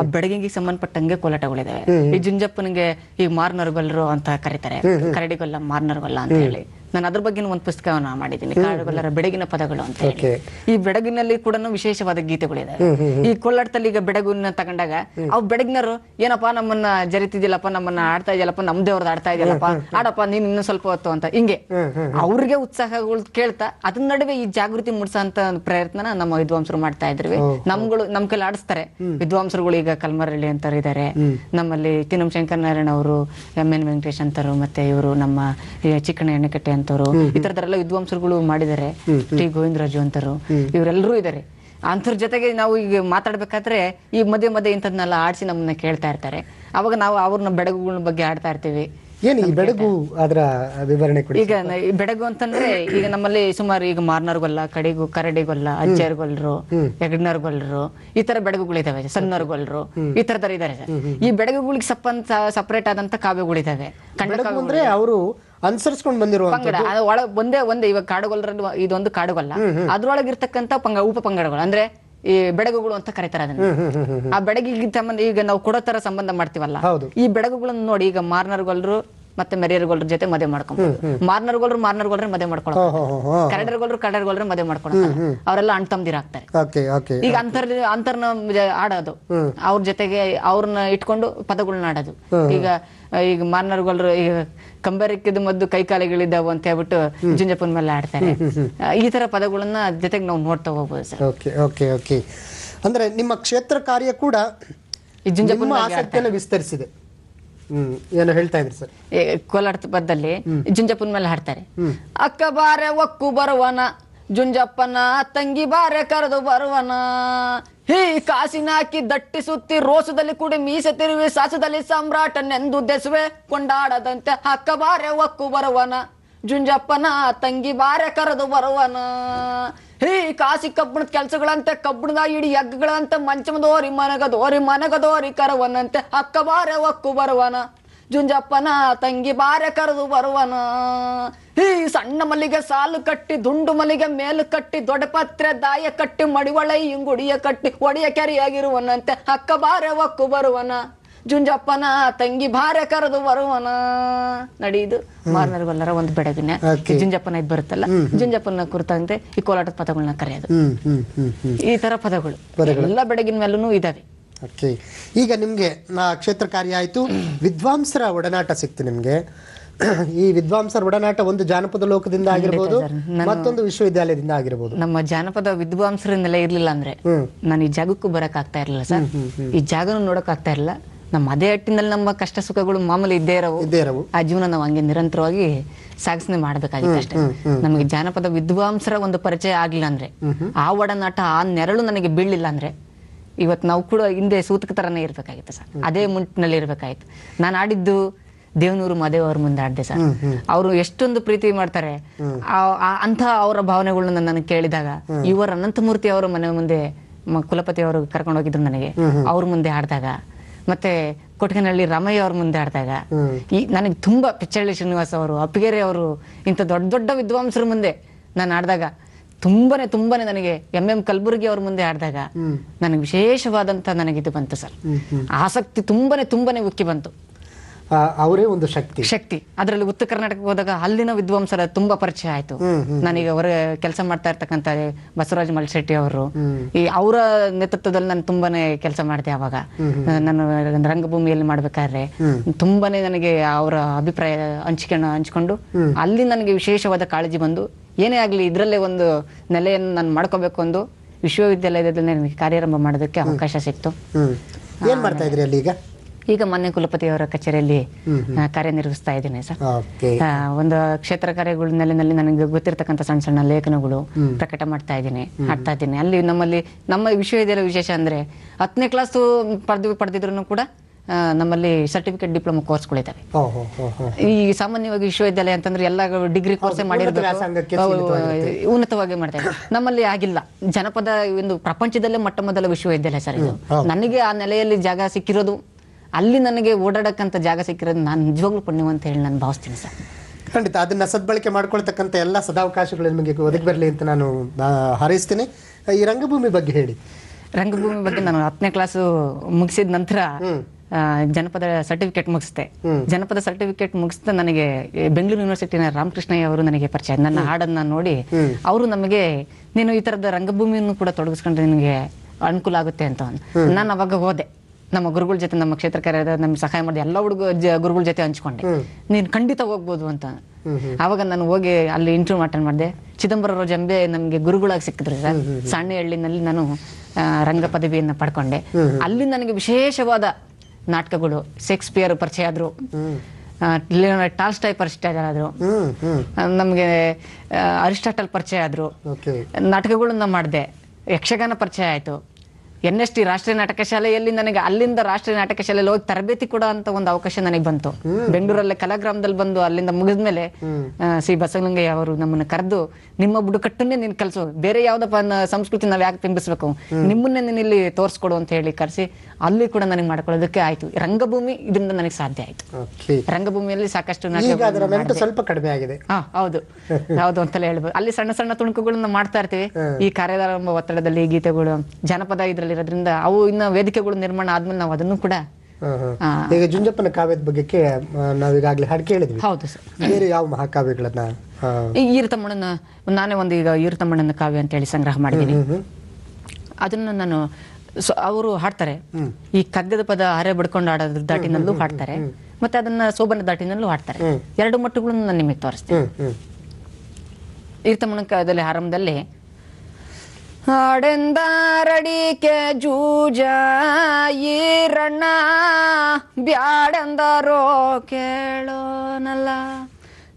ಆ ಬೆಡಗಿಗೆ ಸಂಬಂಧಪಟ್ಟಂಗೆ ಕೋಲಾಟಗಳಿದಾವೆ ಈ ಜುಂಜಪ್ಪನಿಗೆ ಈ ಮಾರ್ನರ್ಗಲ್ರು ಅಂತ ಕರೀತಾರೆ ಕರಡಿಗೊಲ್ಲ ಮಾರ್ನರ್ಗೊಲ್ಲ ಅಂತ ಹೇಳಿ ನಾನು ಅದ್ರ ಬಗ್ಗೆ ಒಂದು ಪುಸ್ತಕವನ್ನು ಮಾಡಿದ್ದೀನಿ ಬೆಳಗಿನ ಬೆಡಗಿನ ಪದಗಳು ಅಂತ ಹೇಳಿ ಈ ಬೆಡಗಿನಲ್ಲಿ ಕೂಡ ವಿಶೇಷವಾದ ಗೀತೆಗಳಿದೆ ಈ ಕೊಲ್ಲಾಟದಲ್ಲಿ ಈಗ ಬೆಡಗುನ ತಗೊಂಡಾಗ ಅವ್ ಬೆಡಗಿನರು ಏನಪ್ಪ ನಮ್ಮನ್ನ ಜರಿತಿದ್ಯಲ್ಲಪ್ಪ ನಮ್ಮನ್ನ ಆಡ್ತಾ ಇದೆಯಲ್ಲಪ್ಪ ನಮ್ ಆಡ್ತಾ ಇದೆಯಲ್ಲಪ್ಪ ಆಡಪ್ಪ ನೀನ್ ಇನ್ನೂ ಸ್ವಲ್ಪ ಹೊತ್ತು ಅಂತ ಹಿಂಗೆ ಅವ್ರಿಗೆ ಉತ್ಸಾಹಗಳು ಕೇಳ್ತಾ ಅದನ್ನ ನಡುವೆ ಈ ಜಾಗೃತಿ ಅಂತ ಪ್ರಯತ್ನ ನಮ್ಮ ವಿದ್ವಾಂಸರು ಮಾಡ್ತಾ ಇದ್ರು ನಮ್ಗಳು ನಮ್ ಕೈಲಿ ಆಡಿಸ್ತಾರೆ ವಿದ್ವಾಂಸರುಗಳು ಈಗ ಕಲ್ಮರಳ್ಳಿ ಅಂತಾರಿದ್ದಾರೆ ಇದ್ದಾರೆ ನಮ್ಮಲ್ಲಿ ತಿನ್ನುಂ ಶಂಕರ್ ನಾರಾಯಣ ಅವರು ಎಂ ಎನ್ ವೆಂಕಟೇಶ್ ಅಂತರು ಮತ್ತೆ ಇವರು ನಮ್ಮ ಚಿಕ್ಕಣ ಎಣ್ಣೆಕಟ್ಟೆ ಅಂತವರು ಈ ವಿದ್ವಾಂಸರುಗಳು ಮಾಡಿದ್ದಾರೆ ಟಿ ಗೋವಿಂದರಾಜು ಅಂತರು ಇವರೆಲ್ಲರೂ ಇದಾರೆ ಅಂಥವ್ರ ಜೊತೆಗೆ ನಾವು ಈಗ ಮಾತಾಡ್ಬೇಕಾದ್ರೆ ಈ ಮಧ್ಯೆ ಮಧ್ಯೆ ಇಂಥದ್ನೆಲ್ಲ ಆಡಿಸಿ ನಮ್ಮನ್ನ ಕೇಳ್ತಾ ಇರ್ತಾರೆ ಅವಾಗ ನಾವು ಅವ್ರನ್ನ ಬೆಡಗುಗಳ ಬಗ್ಗೆ ಆಡ್ತಾ ಇರ್ತೀವಿ ಏನು ಈ ಬೆಡಗು ಅದರ ವಿವರಣೆ ಕೊಡಿ ಈಗ ಬೆಡಗು ಅಂತಂದ್ರೆ ಈಗ ನಮ್ಮಲ್ಲಿ ಸುಮಾರು ಈಗ ಮಾರ್ನರ್ಗೊಲ್ಲ ಕಡೆಗು ಕರಡಿಗೊಲ್ಲ ಅಜ್ಜರ್ಗೊಲ್ರು ಎಗ್ನರ್ಗೊಲ್ರು ಈ ತರ ಬೆಡಗುಗಳಿದಾವೆ ಸಣ್ಣರ್ಗೊಲ್ರು ಈ ತರದ ಇದಾರೆ ಈ ಬೆಡಗುಗಳಿಗೆ ಸಪ್ಪಂತ ಸಪರೇಟ್ ಆದಂತ ಕಾವ್ಯಗಳಿದಾವೆ ಕಂಡ ಅವರು ಅನುಸರಿಸ್ಕೊಂಡು ಬಂದಿರುವ ಪಂಗಡ ಅದು ಒಂದೇ ಇವಾಗ ಕಾಡುಗೊಲ್ಲರಲ್ಲಿ ಇದೊಂದು ಕಾಡುಗೊಲ್ಲ ಇರತಕ್ಕಂತ ಪಂಗ ಉಪ ಪಂಗಡಗಳು ಅಂದ್ರೆ ಈ ಬೆಡಗುಗಳು ಅಂತ ಕರೀತಾರೆ ಅದನ್ನ ಆ ಬೆಡಗಿಗೆ ಸಂಬಂಧ ಈಗ ನಾವು ಕೊಡೋ ತರ ಸಂಬಂಧ ಮಾಡ್ತೀವಲ್ಲ ಈ ಬೆಡಗುಗಳನ್ನು ನೋಡಿ ಈಗ ಮಾರ್ನರ್ಗೊಲ್ರು ಮತ್ತೆ ಮೆರಿಯರ್ಗೋಲ್ರ ಜೊತೆ ಮದುವೆ ಮಾಡ್ಕೊಂಬೋದು ಮಾರ್ನರ್ಗೋಲ್ರು ಮಾರ್ನರ್ಗೋಲ್ರೆ ಮದುವೆ ಮಾಡ್ಕೊಳ್ಳೋ ಕರಡರ್ಗೋಲ್ರು ಕರಡರ್ಗೋಲ್ರೆ ಮದುವೆ ಮಾಡ್ಕೊಳ್ಳೋ ಅವರೆಲ್ಲ ಅಣ್ಣ ತಮ್ದಿರಾಗ್ತಾರೆ ಈಗ ಅಂತರ್ ಅಂತರ್ನ ಆಡೋದು ಅವ್ರ ಜೊತೆಗೆ ಅವ್ರನ್ನ ಇಟ್ಕೊಂಡು ಪದಗಳನ್ನ ಆಡೋದು ಈಗ ಈಗ ಮಾರ್ನರ್ಗೋಲ್ರು ಈಗ ಕಂಬರಿಕ್ಕಿದ ಮದ್ದು ಕೈಕಾಲಿಗಳಿದ್ದಾವು ಅಂತ ಹೇಳ್ಬಿಟ್ಟು ಜುಂಜಪ್ಪನ ಮೇಲೆ ಆಡ್ತಾರೆ ಈ ತರ ಪದಗಳನ್ನ ಜೊತೆಗೆ ನಾವು ನೋಡ್ತಾ ಹೋಗ್ಬೋದು ಸರ್ ಅಂದ್ರೆ ನಿಮ್ಮ ಕ್ಷೇತ್ರ ಕಾರ್ಯ ಕೂಡ ಆಸಕ್ತಿಯನ್ನು ವಿಸ್ತರಿಸಿದೆ ಏನು ಹೇಳ್ತಾ ಸರ್ ಕೋಲಾರ ಜುಂಜಪ್ಪನ ಮೇಲೆ ಹಾಡ್ತಾರೆ ಅಕ್ಕ ಬಾರೆ ಒಕ್ಕು ಬರುವನ ಜುಂಜಪ್ಪನ ತಂಗಿ ಬಾರೆ ಕರೆದು ಬರುವನ ಹೀ ಕಾಸಿನ ಹಾಕಿ ದಟ್ಟಿ ಸುತ್ತಿ ರೋಸದಲ್ಲಿ ಕುಡಿ ಮೀಸೆ ತಿರುವಿ ಸಾಸದಲ್ಲಿ ಸಾಮ್ರಾಟನೆಂದು ದೆಸುವೆ ಕೊಂಡಾಡದಂತೆ ಅಕ್ಕ ಬಾರೆ ಒಕ್ಕು ಬರುವನ ಜುಂಜಪ್ಪನ ತಂಗಿ ಬಾರೆ ಕರೆದು ಬರುವನ ಹೇ ಕಾಸಿ ಕಬ್ಬಣದ ಕೆಲ್ಸಗಳಂತೆ ಕಬ್ಬಣದ ಇಡೀ ಯಗ್ಗಳಂತೆ ಮಂಚಮದೋರಿ ಮನಗದೋರಿ ಮನಗದೋರಿ ಕರವನಂತೆ ಅಕ್ಕ ಬಾರ ಒಕ್ಕು ಬರುವನ ಜುಂಜಪ್ಪನ ತಂಗಿ ಬಾರೆ ಕರೆದು ಬರುವನ ಈ ಸಣ್ಣ ಮಲ್ಲಿಗೆ ಸಾಲು ಕಟ್ಟಿ ದುಂಡು ಮಲ್ಲಿಗೆ ಮೇಲು ಕಟ್ಟಿ ದೊಡ್ಡ ಪತ್ರೆ ದಾಯ ಕಟ್ಟಿ ಮಡಿವಳೆ ಇಂಗುಡಿಯ ಕಟ್ಟಿ ಒಡೆಯ ಕೆರೆಯಾಗಿರುವನಂತೆ ಅಕ್ಕ ಬಾರೆ ಒಕ್ಕು ಬರುವನ ಜುಂಜಪ್ಪನ ತಂಗಿ ಭಾರ್ಯ ಕರೆದು ಬರುವನ ನಡೀದು ಮಾರ್ನರ್ಗೊಲ್ಲರ ಒಂದು ಬೆಡಗಿನ ಜುಂಜಪ್ಪನ ಇದು ಬರುತ್ತಲ್ಲ ಜುಂಜಪ್ಪನ ಕುರಿತಂತೆ ಈ ಕೋಲಾಟದ ಪದಗಳನ್ನ ಕರೆಯೋದು ಈ ತರ ಪದಗಳು ಎಲ್ಲ ಬೆಡಗಿನ ಮೇಲೂ ಇದಾವೆ ಈಗ ಈಗ ನಿಮಗೆ ಕ್ಷೇತ್ರ ಕಾರ್ಯ ಆಯ್ತು ವಿದ್ವಾಂಸರ ಒಡನಾಟ ಸಿಕ್ತು ನಿಮ್ಗೆ ಈ ವಿದ್ವಾಂಸರ ಒಡನಾಟ ಒಂದು ಜಾನಪದ ಲೋಕದಿಂದ ಆಗಿರ್ಬೋದು ಮತ್ತೊಂದು ವಿಶ್ವವಿದ್ಯಾಲಯದಿಂದ ಆಗಿರ್ಬೋದು ನಮ್ಮ ಜಾನಪದ ವಿದ್ವಾಂಸರಿಂದಲೇ ಇರ್ಲಿಲ್ಲ ಅಂದ್ರೆ ನಾನು ಈ ಜಾಗಕ್ಕೂ ಬರಕ್ ಆಗ್ತಾ ಇರ್ಲಿಲ್ಲ ಸರ್ ಈ ಜಾಗನೂ ನೋಡಕ್ ಆಗ್ತಾ ಇರಲಿಲ್ಲ ನಮ್ಮ ಅದೇ ಹಟ್ಟಿನಲ್ಲಿ ನಮ್ಮ ಕಷ್ಟ ಸುಖಗಳು ಮಾಮೂಲಿ ಇದ್ದೇ ಇರವು ಇದ್ದೇ ಇರವು ಆ ಜೀವನ ನಾವು ಹಂಗೆ ನಿರಂತರವಾಗಿ ಸಾಗಿಸನೆ ಮಾಡ್ಬೇಕಾಗಿತ್ತು ಅಷ್ಟೇ ನಮಗೆ ಜಾನಪದ ವಿದ್ವಾಂಸರ ಒಂದು ಪರಿಚಯ ಆಗ್ಲಿಲ್ಲ ಅಂದ್ರೆ ಆ ಒಡನಾಟ ಆ ನೆರಳು ನನಗೆ ಬೀಳಿಲ್ಲ ಅಂದ್ರೆ ಇವತ್ತು ನಾವು ಕೂಡ ಹಿಂದೆ ಸೂತಕ ತರನೇ ಇರ್ಬೇಕಾಗಿತ್ತು ಸರ್ ಅದೇ ಮುಂಟಿನಲ್ಲಿ ಇರ್ಬೇಕಾಯ್ತು ನಾನು ಆಡಿದ್ದು ದೇವನೂರು ಮದೇವ್ ಅವ್ರ ಮುಂದೆ ಆಡ್ದೆ ಸರ್ ಅವರು ಎಷ್ಟೊಂದು ಪ್ರೀತಿ ಮಾಡ್ತಾರೆ ಅಂತ ಅವರ ಭಾವನೆಗಳನ್ನ ನನಗೆ ಕೇಳಿದಾಗ ಇವರ ಅನಂತಮೂರ್ತಿ ಅವರ ಮನೆ ಮುಂದೆ ಕುಲಪತಿ ಅವರು ಕರ್ಕೊಂಡು ಹೋಗಿದ್ರು ನನಗೆ ಅವ್ರ ಮುಂದೆ ಆಡಿದಾಗ ಮತ್ತೆ ಕೊಟ್ಟಿಗೆನಹಳ್ಳಿ ರಾಮಯ್ಯ ಅವ್ರ ಮುಂದೆ ಆಡಿದಾಗ ಈ ನನಗೆ ತುಂಬಾ ಪಿಚ್ಚಳ್ಳಿ ಶ್ರೀನಿವಾಸ ಅವರು ಅಪ್ಪಿಗೆರೆ ಅವರು ಇಂಥ ದೊಡ್ಡ ದೊಡ್ಡ ವಿದ್ವಾಂಸರ ಮುಂದೆ ನಾನು ಆಡಿದಾಗ ತುಂಬಾನೇ ತುಂಬಾನೇ ನನಗೆ ಎಂ ಎಂ ಕಲಬುರ್ಗಿ ಅವ್ರ ಮುಂದೆ ಆಡಿದಾಗ ನನಗೆ ವಿಶೇಷವಾದಂತ ಇದು ಬಂತು ಸರ್ ಆಸಕ್ತಿ ತುಂಬಾನೇ ತುಂಬಾನೇ ಉಕ್ಕಿ ಬಂತು ಅವರೇ ಒಂದು ಶಕ್ತಿ ಶಕ್ತಿ ಅದರಲ್ಲಿ ಉತ್ತರ ಕರ್ನಾಟಕ ಹೋದಾಗ ಅಲ್ಲಿನ ವಿದ್ವಾಂಸರ ತುಂಬಾ ಪರಿಚಯ ಆಯ್ತು ನಾನೀಗ ಅವರ ಕೆಲಸ ಮಾಡ್ತಾ ಇರ್ತಕ್ಕಂಥ ಬಸವರಾಜ ಮಲ್ಶೆಟ್ಟಿ ಅವರು ಈ ಅವರ ನೇತೃತ್ವದಲ್ಲಿ ನಾನು ತುಂಬಾನೇ ಕೆಲಸ ಮಾಡಿದೆ ಅವಾಗ ನಾನು ರಂಗಭೂಮಿಯಲ್ಲಿ ಮಾಡ್ಬೇಕಾದ್ರೆ ತುಂಬಾನೇ ನನಗೆ ಅವರ ಅಭಿಪ್ರಾಯ ಹಂಚಿಕೆ ಹಂಚ್ಕೊಂಡು ಅಲ್ಲಿ ನನಗೆ ವಿಶೇಷವಾದ ಕಾಳಜಿ ಬಂದು ಏನೇ ಆಗಲಿ ಇದ್ರಲ್ಲೇ ಒಂದು ನೆಲೆಯನ್ನು ನಾನು ಮಾಡ್ಕೋಬೇಕು ಒಂದು ವಿಶ್ವವಿದ್ಯಾಲಯದಲ್ಲಿ ನನಗೆ ಕಾರ್ಯಾರಂಭ ಮಾಡೋದಕ್ಕೆ ಅವಕಾಶ ಸಿಕ್ತು ಏನ್ ಮಾಡ್ತಾ ಇದ್ರಿ ಅಲ್ಲಿ ಈಗ ಈಗ ಮೊನ್ನೆ ಕುಲಪತಿಯವರ ಕಚೇರಿಯಲ್ಲಿ ಕಾರ್ಯನಿರ್ವಹಿಸ್ತಾ ಇದ್ದೇನೆ ಸರ್ ಒಂದು ಕ್ಷೇತ್ರ ಕಾರ್ಯಗಳ ನೆಲೆಯಲ್ಲಿ ನನಗೆ ಗೊತ್ತಿರತಕ್ಕಂಥ ಸಣ್ಣ ಸಣ್ಣ ಲೇಖನಗಳು ಪ್ರಕಟ ಮಾಡ್ತಾ ಇದ್ದೀನಿ ಹಾಡ್ತಾ ಇದ್ದೀನಿ ಅಲ್ಲಿ ನಮ್ಮಲ್ಲಿ ನಮ್ಮ ವಿಶ್ವವಿದ್ಯಾಲಯ ವಿಶೇಷ ಅಂದ್ರೆ ಹತ್ತನೇ ಕ್ಲಾಸ್ ಪಡೆದು ಪಡೆದಿದ್ರು ಕೂಡ ನಮ್ಮಲ್ಲಿ ಸರ್ಟಿಫಿಕೇಟ್ ಡಿಪ್ಲೊಮಾ ಕೋರ್ಸ್ ಕೋರ್ಸ್ಗಳಿದ್ದಾವೆ ಈ ಸಾಮಾನ್ಯವಾಗಿ ವಿಶ್ವವಿದ್ಯಾಲಯ ಅಂತಂದ್ರೆ ಎಲ್ಲ ಡಿಗ್ರಿ ಕೋರ್ಸ್ ಮಾಡಿರಬೇಕು ಉನ್ನತವಾಗಿ ಮಾಡ್ತಾರೆ ನಮ್ಮಲ್ಲಿ ಆಗಿಲ್ಲ ಜನಪದ ಒಂದು ಪ್ರಪಂಚದಲ್ಲೇ ಮೊಟ್ಟ ಮೊದಲ ವಿಶ್ವವಿದ್ಯಾಲಯ ಸರ್ ಇದು ನನಗೆ ಆ ನೆಲೆಯಲ್ಲಿ ಜಾಗ ಸಿಕ್ಕಿರೋದು ಅಲ್ಲಿ ನನಗೆ ಓಡಾಡಕ್ಕಂತ ಜಾಗ ಸಿಕ್ಕಿರೋದು ನಾನು ನಿಜವಾಗ್ಲೂ ಪುಣ್ಯವಂತ ಅಂತ ಹೇಳಿ ನಾನು ಭಾವಿಸ್ತೀನಿ ಸರ್ ಖಂಡಿತ ಅದನ್ನ ಸದ್ಬಳಕೆ ಮಾಡ್ಕೊಳ್ತಕ್ಕಂಥ ಎಲ್ಲ ಸದಾವಕಾಶಗಳು ನಿಮಗೆ ಒದಗಿ ಬರಲಿ ಅಂತ ನಾನು ಹಾರೈಸ್ತೀನಿ ಈ ರಂಗಭೂಮಿ ಬಗ್ಗೆ ಹೇಳಿ ರಂಗಭೂಮಿ ಬಗ್ಗೆ ನಾನು ಹತ್ತನೇ ಕ್ಲಾಸು ಮುಗಿಸಿದ ನಂತರ ಜನಪದ ಸರ್ಟಿಫಿಕೇಟ್ ಮುಗಿಸ್ತೆ ಜನಪದ ಸರ್ಟಿಫಿಕೇಟ್ ಮುಗಿಸ್ತಾ ನನಗೆ ಬೆಂಗಳೂರು ಯೂನಿವರ್ಸಿಟಿನ ರಾಮಕೃಷ್ಣಯ್ಯ ಅವರು ನನಗೆ ಪರಿಚಯ ನನ್ನ ಹಾಡನ್ನ ನೋಡಿ ಅವರು ನಮಗೆ ನೀನು ಈ ತರದ ರಂಗಭೂಮಿಯನ್ನು ಕೂಡ ತೊಡಗಿಸ್ಕೊಂಡ್ರೆ ನಿನಗೆ ಅನುಕೂಲ ಆಗುತ್ತೆ ಅಂತ ನಾನು ಅವಾಗ ಹೋದೆ ನಮ್ಮ ಗುರುಗಳ ಜೊತೆ ನಮ್ಮ ಕ್ಷೇತ್ರ ಕಾರ್ಯ ನಮ್ಗೆ ಸಹಾಯ ಮಾಡಿದ ಎಲ್ಲ ಹುಡುಗ ಗುರುಗಳ ಜೊತೆ ಹಂಚ್ಕೊಂಡೆ ನೀನು ಖಂಡಿತ ಹೋಗ್ಬೋದು ಅಂತ ಅವಾಗ ನಾನು ಹೋಗಿ ಅಲ್ಲಿ ಇಂಟರ್ವ್ಯೂ ಅಟೆಂಡ್ ಮಾಡಿದೆ ಚಿದಂಬರ ಜಂಬೆ ನಮಗೆ ಗುರುಗಳಾಗಿ ಸಿಕ್ಕಿದ್ರು ಸರ್ ಸಣ್ಣ ಹಳ್ಳಿನಲ್ಲಿ ನಾನು ರಂಗ ಪದವಿಯನ್ನು ಪಡ್ಕೊಂಡೆ ಅಲ್ಲಿ ನನಗೆ ವಿಶೇಷವಾದ ನಾಟಕಗಳು ಶೇಕ್ಸ್ಪಿಯರ್ ಪರಿಚಯ ಆದರು ಟಾಲ್ಸ್ಟಾಯ್ ಪರಿಚಯ ಆದರು ನಮಗೆ ಅರಿಸ್ಟಾಟಲ್ ಪರಿಚಯ ಆದ್ರು ನಾಟಕಗಳನ್ನ ಮಾಡಿದೆ ಯಕ್ಷಗಾನ ಪರಿಚಯ ಆಯ್ತು ಎನ್ ಎಸ್ ಟಿ ರಾಷ್ಟ್ರೀಯ ನಾಟಕ ಶಾಲೆಯಲ್ಲಿ ನನಗೆ ಅಲ್ಲಿಂದ ರಾಷ್ಟ್ರೀಯ ನಾಟಕ ಶಾಲೆಯಲ್ಲಿ ಹೋಗಿ ತರಬೇತಿ ಕೂಡ ಅಂತ ಒಂದು ಅವಕಾಶ ನನಗೆ ಬಂತು ಬೆಂಗಳೂರಲ್ಲೇ ಕಲಾಗ್ರಾಮದಲ್ಲಿ ಬಂದು ಅಲ್ಲಿಂದ ಮುಗಿದ್ಮೇಲೆ ಸಿ ಬಸವಲಿಂಗಯ್ಯ ಅವರು ನಮ್ಮನ್ನ ಕರೆದು ನಿಮ್ಮ ಬುಡಕಟ್ಟನ್ನೇ ನೀನು ಕೆಲಸ ಬೇರೆ ಯಾವ್ದಪ್ಪ ಸಂಸ್ಕೃತಿ ನಾವು ಯಾಕೆ ಬಿಂಬಿಸ್ಬೇಕು ನಿಮ್ಮನ್ನೇ ನೀನು ಇಲ್ಲಿ ತೋರಿಸ್ಕೊಡು ಅಂತ ಹೇಳಿ ಕರೆಸಿ ಅಲ್ಲಿ ಕೂಡ ನನಗೆ ಮಾಡ್ಕೊಳ್ಳೋದಕ್ಕೆ ಆಯ್ತು ರಂಗಭೂಮಿ ಇದರಿಂದ ನನಗೆ ಸಾಧ್ಯ ಆಯ್ತು ರಂಗಭೂಮಿಯಲ್ಲಿ ಸಾಕಷ್ಟು ಸ್ವಲ್ಪ ಕಡಿಮೆ ಆಗಿದೆ ಹೌದು ಹೌದು ಅಂತಲೇ ಹೇಳ್ಬೋದು ಅಲ್ಲಿ ಸಣ್ಣ ಸಣ್ಣ ತುಣುಕುಗಳನ್ನ ಮಾಡ್ತಾ ಇರ್ತೀವಿ ಈ ಕಾರ್ಯಾರಂಭ ಒತ್ತಡದಲ್ಲಿ ಗೀತೆಗಳು ಜನಪದ ಇದ್ರಲ್ಲಿ ಇರೋದ್ರಿಂದ ಅವು ಇನ್ನ ವೇದಿಕೆಗಳು ನಿರ್ಮಾಣ ಆದ್ಮೇಲೆ ನಾವು ಅದನ್ನು ಕೂಡ ಈಗ ಜುಂಜಪ್ಪನ ಕಾವ್ಯದ ಬಗ್ಗೆ ನಾವೀಗಾಗಲೇ ಹಾಡು ಕೇಳಿದ್ವಿ ಹೌದು ಸರ್ ಬೇರೆ ಯಾವ ಮಹಾಕಾವ್ಯಗಳನ್ನ ಈ ಈರತಮ್ಮಣ್ಣನ ನಾನೇ ಒಂದು ಈಗ ಈರತಮ್ಮಣ್ಣನ ಕಾವ್ಯ ಅಂತ ಹೇಳಿ ಸಂಗ್ರಹ ಮಾಡಿದ್ದೀನಿ ಅದನ್ನು ನಾನು ಅವರು ಹಾಡ್ತಾರೆ ಈ ಕಗ್ಗದ ಪದ ಹರೆ ಬಡ್ಕೊಂಡು ಆಡೋದ್ರ ದಾಟಿನಲ್ಲೂ ಹಾಡ್ತಾರೆ ಮತ್ತೆ ಅದನ್ನ ಸೋಬನ ದಾಟಿನಲ್ಲೂ ಹಾಡ್ತಾರೆ ಎರಡು ಮಟ್ಟುಗಳನ್ನು ನಾನು ನಿಮಗೆ ತೋರಿಸ್ತೀನಿ ಈರತಮ್ಮಣ್ಣನ ಕಾವ್ಯದಲ್ಲಿ ಆರಂಭದಲ್ಲಿ ಆಡೆಂದಾರಡಿಕೆ ಜೂಜ ಈರಣ್ಣ ಬ್ಯಾಡೆಂದರೋ ಕೇಳೋನಲ್ಲ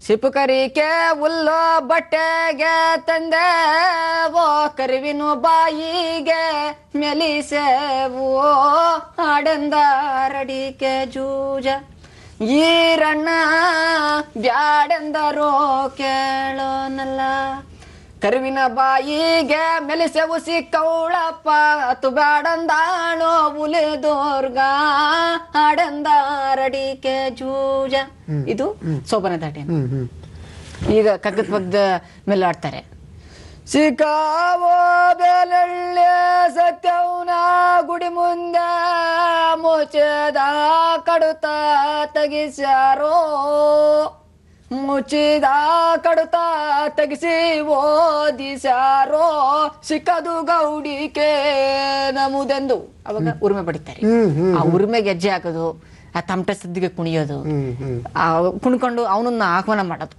ಸಿಪುಕರಿಕೆ ಉಲ್ಲೋ ಬಟ್ಟೆಗೆ ತಂದೆ ಓ ಕರಿವಿನು ಬಾಯಿಗೆ ಮೆಲಿಸೇವು ರಡಿಕೆ ಜೂಜ ಈರಣ್ಣ ಬ್ಯಾಡೆಂದರೋ ಕೇಳೋನಲ್ಲ ಕರುವಿನ ಬಾಯಿಗೆ ಮೆಲೆಸೆವು ಕೌಳಪ್ಪ ಅತು ಬ್ಯಾಡಂದಾಣೋ ಉಲೆ ದೋರ್ಗ ಹಾಡಂದಾರಡಿಕೆ ಜೂಜ ಇದು ಸೋಬನ ದಾಟೆ ಈಗ ಕಗ್ಗದ ಪಗ್ದ ಮೇಲೆ ಆಡ್ತಾರೆ ಸಿಕ್ಕಾವೋ ಬೆಳ್ಳೆ ಸತ್ಯವನ ಗುಡಿ ಮುಂದೆ ಮೋಚದ ಕಡುತ ತೆಗಿಸ್ಯಾರೋ ಮುಚ್ಚಿದ ಕಡತ ತೆಗಿಸಿ ಓದಿಸಾರೋ ಸಿಕ್ಕದು ಗೌಡಿಕೆ ನಮುದೆಂದು ಅವಾಗ ಉರುಮೆ ಪಡಿತಾರೆ ಆ ಉರುಮೆ ಗೆಜ್ಜೆ ಹಾಕೋದು ಆ ತಮಟ ಸದ್ದಿಗೆ ಕುಣಿಯೋದು ಆ ಕುಣ್ಕೊಂಡು ಅವನನ್ನ ಆಹ್ವಾನ ಮಾಡೋದು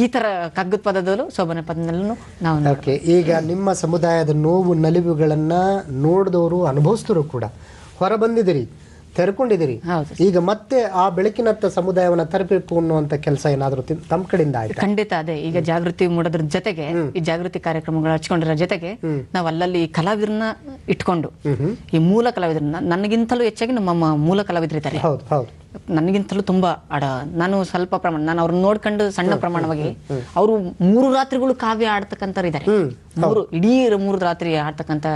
ಈ ತರ ಕಗ್ಗದ ಪದದಲ್ಲೂ ಸೋಬನ ಪದದಲ್ಲೂ ನಾವು ಈಗ ನಿಮ್ಮ ಸಮುದಾಯದ ನೋವು ನಲಿವುಗಳನ್ನ ನೋಡಿದವರು ಅನುಭವಿಸಿದ್ರು ಕೂಡ ಹೊರ ಬಂದಿದ್ದೀರಿ ತೆರೆಕೊಂಡಿದ್ದೀರಿ ಈಗ ಮತ್ತೆ ಆ ಬೆಳಕಿನತ್ತ ಸಮುದಾಯವನ್ನ ತರಬೇಕು ಅನ್ನುವಂತ ಕೆಲಸ ಏನಾದರೂ ತಮ್ಮ ಕಡೆಯಿಂದ ಖಂಡಿತ ಅದೇ ಈಗ ಜಾಗೃತಿ ಮೂಡೋದ್ರ ಜೊತೆಗೆ ಈ ಜಾಗೃತಿ ಕಾರ್ಯಕ್ರಮಗಳು ಹಚ್ಕೊಂಡಿರೋ ಜೊತೆಗೆ ನಾವು ಅಲ್ಲಲ್ಲಿ ಕಲಾವಿದರನ್ನ ಇಟ್ಕೊಂಡು ಈ ಮೂಲ ಕಲಾವಿದರನ್ನ ನನಗಿಂತಲೂ ಹೆಚ್ಚಾಗಿ ನಮ್ಮ ಮೂಲ ಕಲಾವಿದರಿದ್ದಾರೆ ಹೌದು ಹೌದು ನನಗಿಂತಲೂ ತುಂಬಾ ಆಡ ನಾನು ಸ್ವಲ್ಪ ಪ್ರಮಾಣ ನಾನು ಅವ್ರನ್ನ ನೋಡ್ಕೊಂಡು ಸಣ್ಣ ಪ್ರಮಾಣವಾಗಿ ಅವರು ಮೂರು ರಾತ್ರಿಗಳು ಕಾವ್ಯ ಆಡ್ತಕ್ಕಂಥವ್ರು ಇದ್ದಾರೆ ಮೂರು ಇಡೀ ಮೂರು ರಾತ್ರಿ ಆಡ್ತಕ್ಕಂತ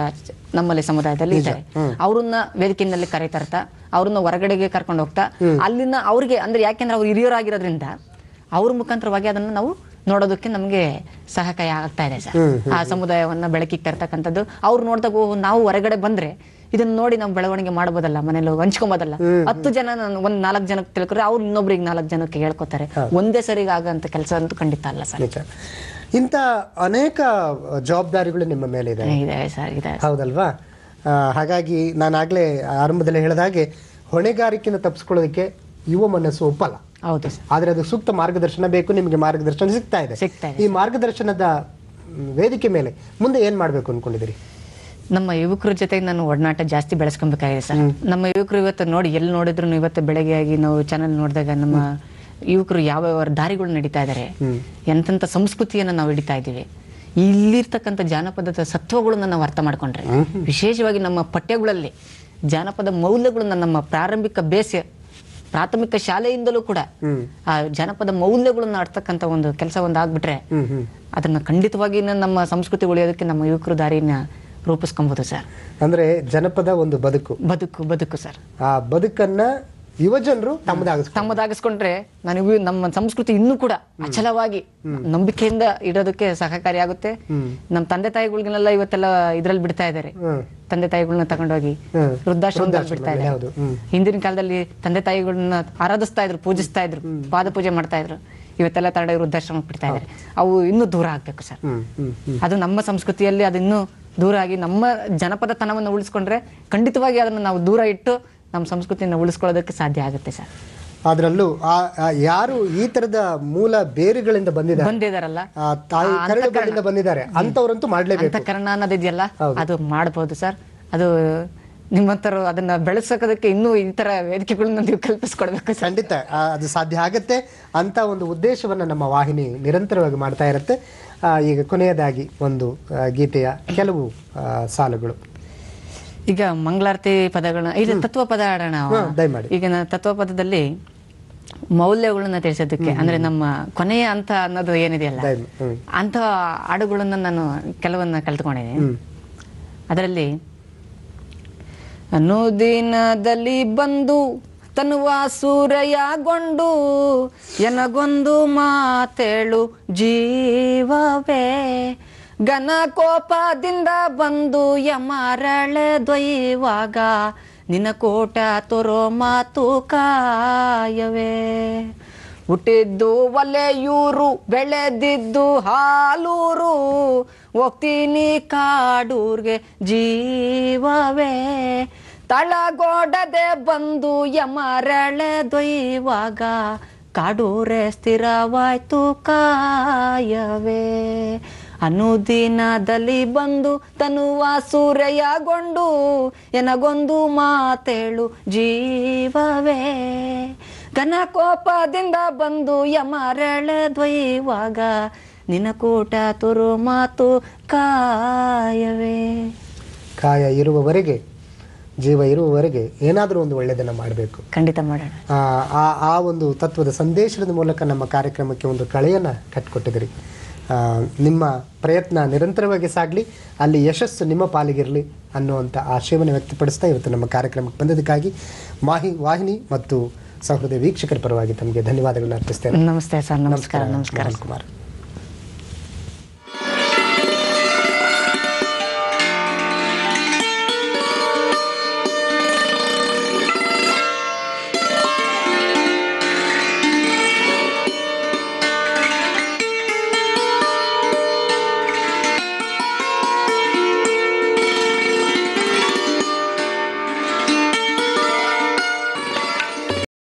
ನಮ್ಮಲ್ಲಿ ಸಮುದಾಯದಲ್ಲಿ ಇದ್ದಾರೆ ಅವ್ರನ್ನ ವೇದಿಕೆಯಲ್ಲಿ ಕರೆ ಅವ್ರನ್ನ ಹೊರಗಡೆಗೆ ಕರ್ಕೊಂಡು ಹೋಗ್ತಾ ಅಲ್ಲಿನ ಅವ್ರಿಗೆ ಅಂದ್ರೆ ಯಾಕೆಂದ್ರೆ ಅವ್ರು ಹಿರಿಯರಾಗಿರೋದ್ರಿಂದ ಅವ್ರ ಮುಖಾಂತರವಾಗಿ ಅದನ್ನ ನಾವು ನೋಡೋದಕ್ಕೆ ನಮಗೆ ಸಹಕಾರ ಆಗ್ತಾ ಇದೆ ಸರ್ ಆ ಸಮುದಾಯವನ್ನ ಬೆಳಕಿಗೆ ತರ್ತಕ್ಕಂಥದ್ದು ಅವ್ರು ನೋಡಿದಾಗ ನಾವು ಹೊರಗಡೆ ಬಂದ್ರೆ ಇದನ್ನ ನೋಡಿ ನಾವು ಬೆಳವಣಿಗೆ ಮಾಡಬಹುದಲ್ಲ ಮನೇಲಿ ಹಂಚ್ಕೊಂಬೋದಲ್ಲ ಹತ್ತು ಜನ ಒಂದ್ ನಾಲ್ಕು ಜನಕ್ಕೆ ತಿಳ್ಕೊಂಡ್ರೆ ಅವ್ರು ಇನ್ನೊಬ್ರಿಗೆ ನಾಲ್ಕು ಜನಕ್ಕೆ ಹೇಳ್ಕೊತಾರೆ ಒಂದೇ ಸರಿಗೆ ಆಗಂತ ಕೆಲಸ ಅಂತೂ ಖಂಡಿತ ಅಲ್ಲ ಸರ್ ಇಂತ ಅನೇಕ ಜವಾಬ್ದಾರಿಗಳು ನಿಮ್ಮ ಮೇಲೆ ಇದೆ ಇದೆ ಹೌದಲ್ವಾ ಹಾಗಾಗಿ ನಾನು ಆರಂಭದಲ್ಲಿ ಹೇಳಿದ ಹಾಗೆ ಹೊಣೆಗಾರಿಕೆಯನ್ನು ತಪ್ಪಿಸ್ಕೊಳ್ಳೋದಕ್ಕೆ ಯುವ ಮನಸ್ಸು ಒಪ್ಪಲ್ಲ ಹೌದು ಆದ್ರೆ ಅದು ಸೂಕ್ತ ಮಾರ್ಗದರ್ಶನ ಬೇಕು ನಿಮಗೆ ಮಾರ್ಗದರ್ಶನ ಸಿಗ್ತಾ ಇದೆ ಈ ಮಾರ್ಗದರ್ಶನದ ವೇದಿಕೆ ಮೇಲೆ ಮುಂದೆ ಏನ್ ಮಾಡ್ಬೇಕು ಅಂದ್ಕೊಂಡಿದ್ದೀರಿ ನಮ್ಮ ಯುವಕರ ಜೊತೆ ನಾನು ಒಡನಾಟ ಜಾಸ್ತಿ ಬೆಳೆಸ್ಕೊಬೇಕಾಗಿದೆ ಸರ್ ನಮ್ಮ ಯುವಕರು ಇವತ್ತು ನೋಡಿ ಎಲ್ಲಿ ನೋಡಿದ್ರು ಇವತ್ತು ಬೆಳಗ್ಗೆ ಆಗಿ ನಾವು ಚಾನಲ್ ನೋಡಿದಾಗ ನಮ್ಮ ಯುವಕರು ಯಾವ ಯಾವ ದಾರಿಗಳು ನಡೀತಾ ಇದ್ದಾರೆ ಎಂತೆಂಥ ಸಂಸ್ಕೃತಿಯನ್ನ ನಾವು ಹಿಡಿತಾ ಇದ್ದೀವಿ ಇಲ್ಲಿರ್ತಕ್ಕಂತ ಜಾನಪದದ ಸತ್ವಗಳನ್ನ ನಾವು ಅರ್ಥ ಮಾಡ್ಕೊಂಡ್ರೆ ವಿಶೇಷವಾಗಿ ನಮ್ಮ ಪಠ್ಯಗಳಲ್ಲಿ ಜಾನಪದ ಮೌಲ್ಯಗಳನ್ನ ನಮ್ಮ ಪ್ರಾರಂಭಿಕ ಬೇಸ ಪ್ರಾಥಮಿಕ ಶಾಲೆಯಿಂದಲೂ ಕೂಡ ಆ ಜಾನಪದ ಮೌಲ್ಯಗಳನ್ನ ಆಡ್ತಕ್ಕಂತ ಒಂದು ಕೆಲಸ ಒಂದು ಆಗ್ಬಿಟ್ರೆ ಅದನ್ನ ಖಂಡಿತವಾಗಿ ನಮ್ಮ ಸಂಸ್ಕೃತಿ ಉಳಿಯೋದಕ್ಕೆ ನಮ್ಮ ಯುವಕರು ದಾರಿನ ರೂಪಿಸ್ಕೊಬೋದು ಸರ್ ಅಂದ್ರೆ ಜನಪದ ಒಂದು ಬದುಕು ಬದುಕು ಬದುಕು ಸರ್ ಆ ಬದುಕನ್ನ ಯುವಜನರು ತಮ್ಮದಾಗಿಸ್ಕೊಂಡ್ರೆ ನನಗೂ ನಮ್ಮ ಸಂಸ್ಕೃತಿ ಇನ್ನೂ ಕೂಡ ಅಚಲವಾಗಿ ನಂಬಿಕೆಯಿಂದ ಇಡೋದಕ್ಕೆ ಸಹಕಾರಿಯಾಗುತ್ತೆ ನಮ್ಮ ತಂದೆ ತಾಯಿಗಳಿಗೆಲ್ಲ ಇವತ್ತೆಲ್ಲ ಇದ್ರಲ್ಲಿ ಬಿಡ್ತಾ ಇದ್ದಾರೆ ತಂದೆ ತಾಯಿಗಳನ್ನ ತಗೊಂಡೋಗಿ ವೃದ್ಧಾಶ್ರಮ ಬಿಡ್ತಾ ಇದ್ದಾರೆ ಹಿಂದಿನ ಕಾಲದಲ್ಲಿ ತಂದೆ ತಾಯಿಗಳನ್ನ ಆರಾಧಿಸ್ತಾ ಇದ್ರು ಪೂಜಿಸ್ತಾ ಇದ್ರು ಪಾದ ಪೂಜೆ ಮಾಡ್ತಾ ಇದ್ರು ಇವತ್ತೆಲ್ಲ ತಗೊಂಡೋಗಿ ವೃದ್ಧಾಶ್ರಮ ಬಿಡ್ತಾ ಇದ್ದಾರೆ ಅವು ಇನ್ನೂ ದೂರ ಆಗ್ಬೇಕು ಸರ್ ಅದು ನಮ್ಮ ಸಂಸ್ಕೃತಿಯಲ್ಲಿ ಅದು ದೂರ ಆಗಿ ನಮ್ಮ ಜನಪದ ತನವನ್ನು ಉಳಿಸ್ಕೊಂಡ್ರೆ ಖಂಡಿತವಾಗಿ ಅದನ್ನು ನಾವು ದೂರ ಇಟ್ಟು ನಮ್ಮ ಸಂಸ್ಕೃತಿಯನ್ನು ಉಳಿಸ್ಕೊಳ್ಳೋದಕ್ಕೆ ಸಾಧ್ಯ ಆಗುತ್ತೆ ಸರ್ ಅದರಲ್ಲೂ ಯಾರು ಈ ತರದ ಮೂಲ ಬೇರುಗಳಿಂದ ಬಂದಿದ್ದಾರೆ ಬಂದಿದಾರಲ್ಲ ತಾಯಿ ಬಂದಿದ್ದಾರೆ ಅಂತವರಂತೂ ಮಾಡ್ಲೇಬೇಕು ಕನ್ನಡ ಅನ್ನೋದಿದೆಯಲ್ಲ ಅದು ಮಾಡಬಹುದು ಸರ್ ಅದು ನಿಮ್ಮಂತರ ಅದನ್ನ ಬೆಳೆಸೋದಕ್ಕೆ ಇನ್ನೂ ಈ ತರ ವೇದಿಕೆಗಳನ್ನ ನೀವು ಕಲ್ಪಿಸ್ಕೊಡ್ಬೇಕು ಖಂಡಿತ ಅದು ಸಾಧ್ಯ ಆಗುತ್ತೆ ಅಂತ ಒಂದು ಉದ್ದೇಶವನ್ನ ನಮ್ಮ ವಾಹಿನಿ ನಿರಂತರವಾಗಿ ಮಾಡ್ತಾ ಇರುತ್ತೆ ಈಗ ಕೊನೆಯದಾಗಿ ಒಂದು ಗೀತೆಯ ಕೆಲವು ಸಾಲುಗಳು ಈಗ ಮಂಗಳಾರತಿ ಪದಗಳನ್ನ ಈಗ ತತ್ವ ಪದ ಆಡೋಣ ದಯಮಾಡಿ ಈಗ ತತ್ವ ಪದದಲ್ಲಿ ಮೌಲ್ಯಗಳನ್ನ ತಿಳಿಸೋದಕ್ಕೆ ಅಂದ್ರೆ ನಮ್ಮ ಕೊನೆಯ ಅಂತ ಅನ್ನೋದು ಏನಿದೆಯಲ್ಲ ಅಂತ ಹಾಡುಗಳನ್ನ ನಾನು ಕೆಲವನ್ನ ಕಲ್ತ್ಕೊಂಡಿದ್ದೀನಿ ಅದರಲ್ಲಿ ಅನುದಿನದಲ್ಲಿ ಬಂದು ಸೂರಯ ಗೊಂಡು ಎನಗೊಂದು ಮಾತೇಳು ಜೀವವೇ ಘನ ಕೋಪದಿಂದ ಬಂದು ಯಮರಳೆ ದೊಯ್ಯುವಾಗ ನಿನ ಕೋಟ ತೋರೋ ಮಾತು ಕಾಯವೇ ಹುಟ್ಟಿದ್ದು ಒಲೆಯೂರು ಬೆಳೆದಿದ್ದು ಹಾಲೂರು ಹೋಗ್ತೀನಿ ಕಾಡೂರ್ಗೆ ಜೀವವೇ ತಳಗೋಡದೆ ಬಂದು ಯಮರಳೆ ದೊಯ್ಯುವಾಗ ಕಾಡೂರೆ ಸ್ಥಿರವಾಯ್ತು ಕಾಯವೇ ಅನುದಿನದಲ್ಲಿ ಬಂದು ತನುವ ಸೂರೆಯಗೊಂಡು ಎನಗೊಂದು ಮಾತೇಳು ಜೀವವೇ ಘನ ಕೋಪದಿಂದ ಬಂದು ಯಮರಳೆ ದೊಯ್ಯುವಾಗ ನಿನ ಕೂಟ ತುರು ಮಾತು ಕಾಯವೇ ಕಾಯ ಇರುವವರೆಗೆ ಜೀವ ಇರುವವರೆಗೆ ಏನಾದರೂ ಒಂದು ಒಳ್ಳೆಯದನ್ನು ಮಾಡಬೇಕು ಖಂಡಿತ ಮಾಡೋಣ ಆ ಆ ಒಂದು ತತ್ವದ ಸಂದೇಶದ ಮೂಲಕ ನಮ್ಮ ಕಾರ್ಯಕ್ರಮಕ್ಕೆ ಒಂದು ಕಳೆಯನ್ನು ಕಟ್ಕೊಟ್ಟಿದ್ರಿ ನಿಮ್ಮ ಪ್ರಯತ್ನ ನಿರಂತರವಾಗಿ ಸಾಗಲಿ ಅಲ್ಲಿ ಯಶಸ್ಸು ನಿಮ್ಮ ಪಾಲಿಗಿರಲಿ ಅನ್ನುವಂಥ ಆಶಯವನ್ನು ವ್ಯಕ್ತಪಡಿಸ್ತಾ ಇವತ್ತು ನಮ್ಮ ಕಾರ್ಯಕ್ರಮಕ್ಕೆ ಬಂದದಕ್ಕಾಗಿ ಮಾಹಿ ವಾಹಿನಿ ಮತ್ತು ಸಹೃದಯ ವೀಕ್ಷಕರ ಪರವಾಗಿ ತಮಗೆ ಧನ್ಯವಾದಗಳನ್ನು ಅರ್ಪಿಸ್ತೇನೆ ನಮಸ್ತೆ ಸರ್ ನಮಸ್ಕಾರ ನಮಸ್ಕಾರ ಕುಮಾರ್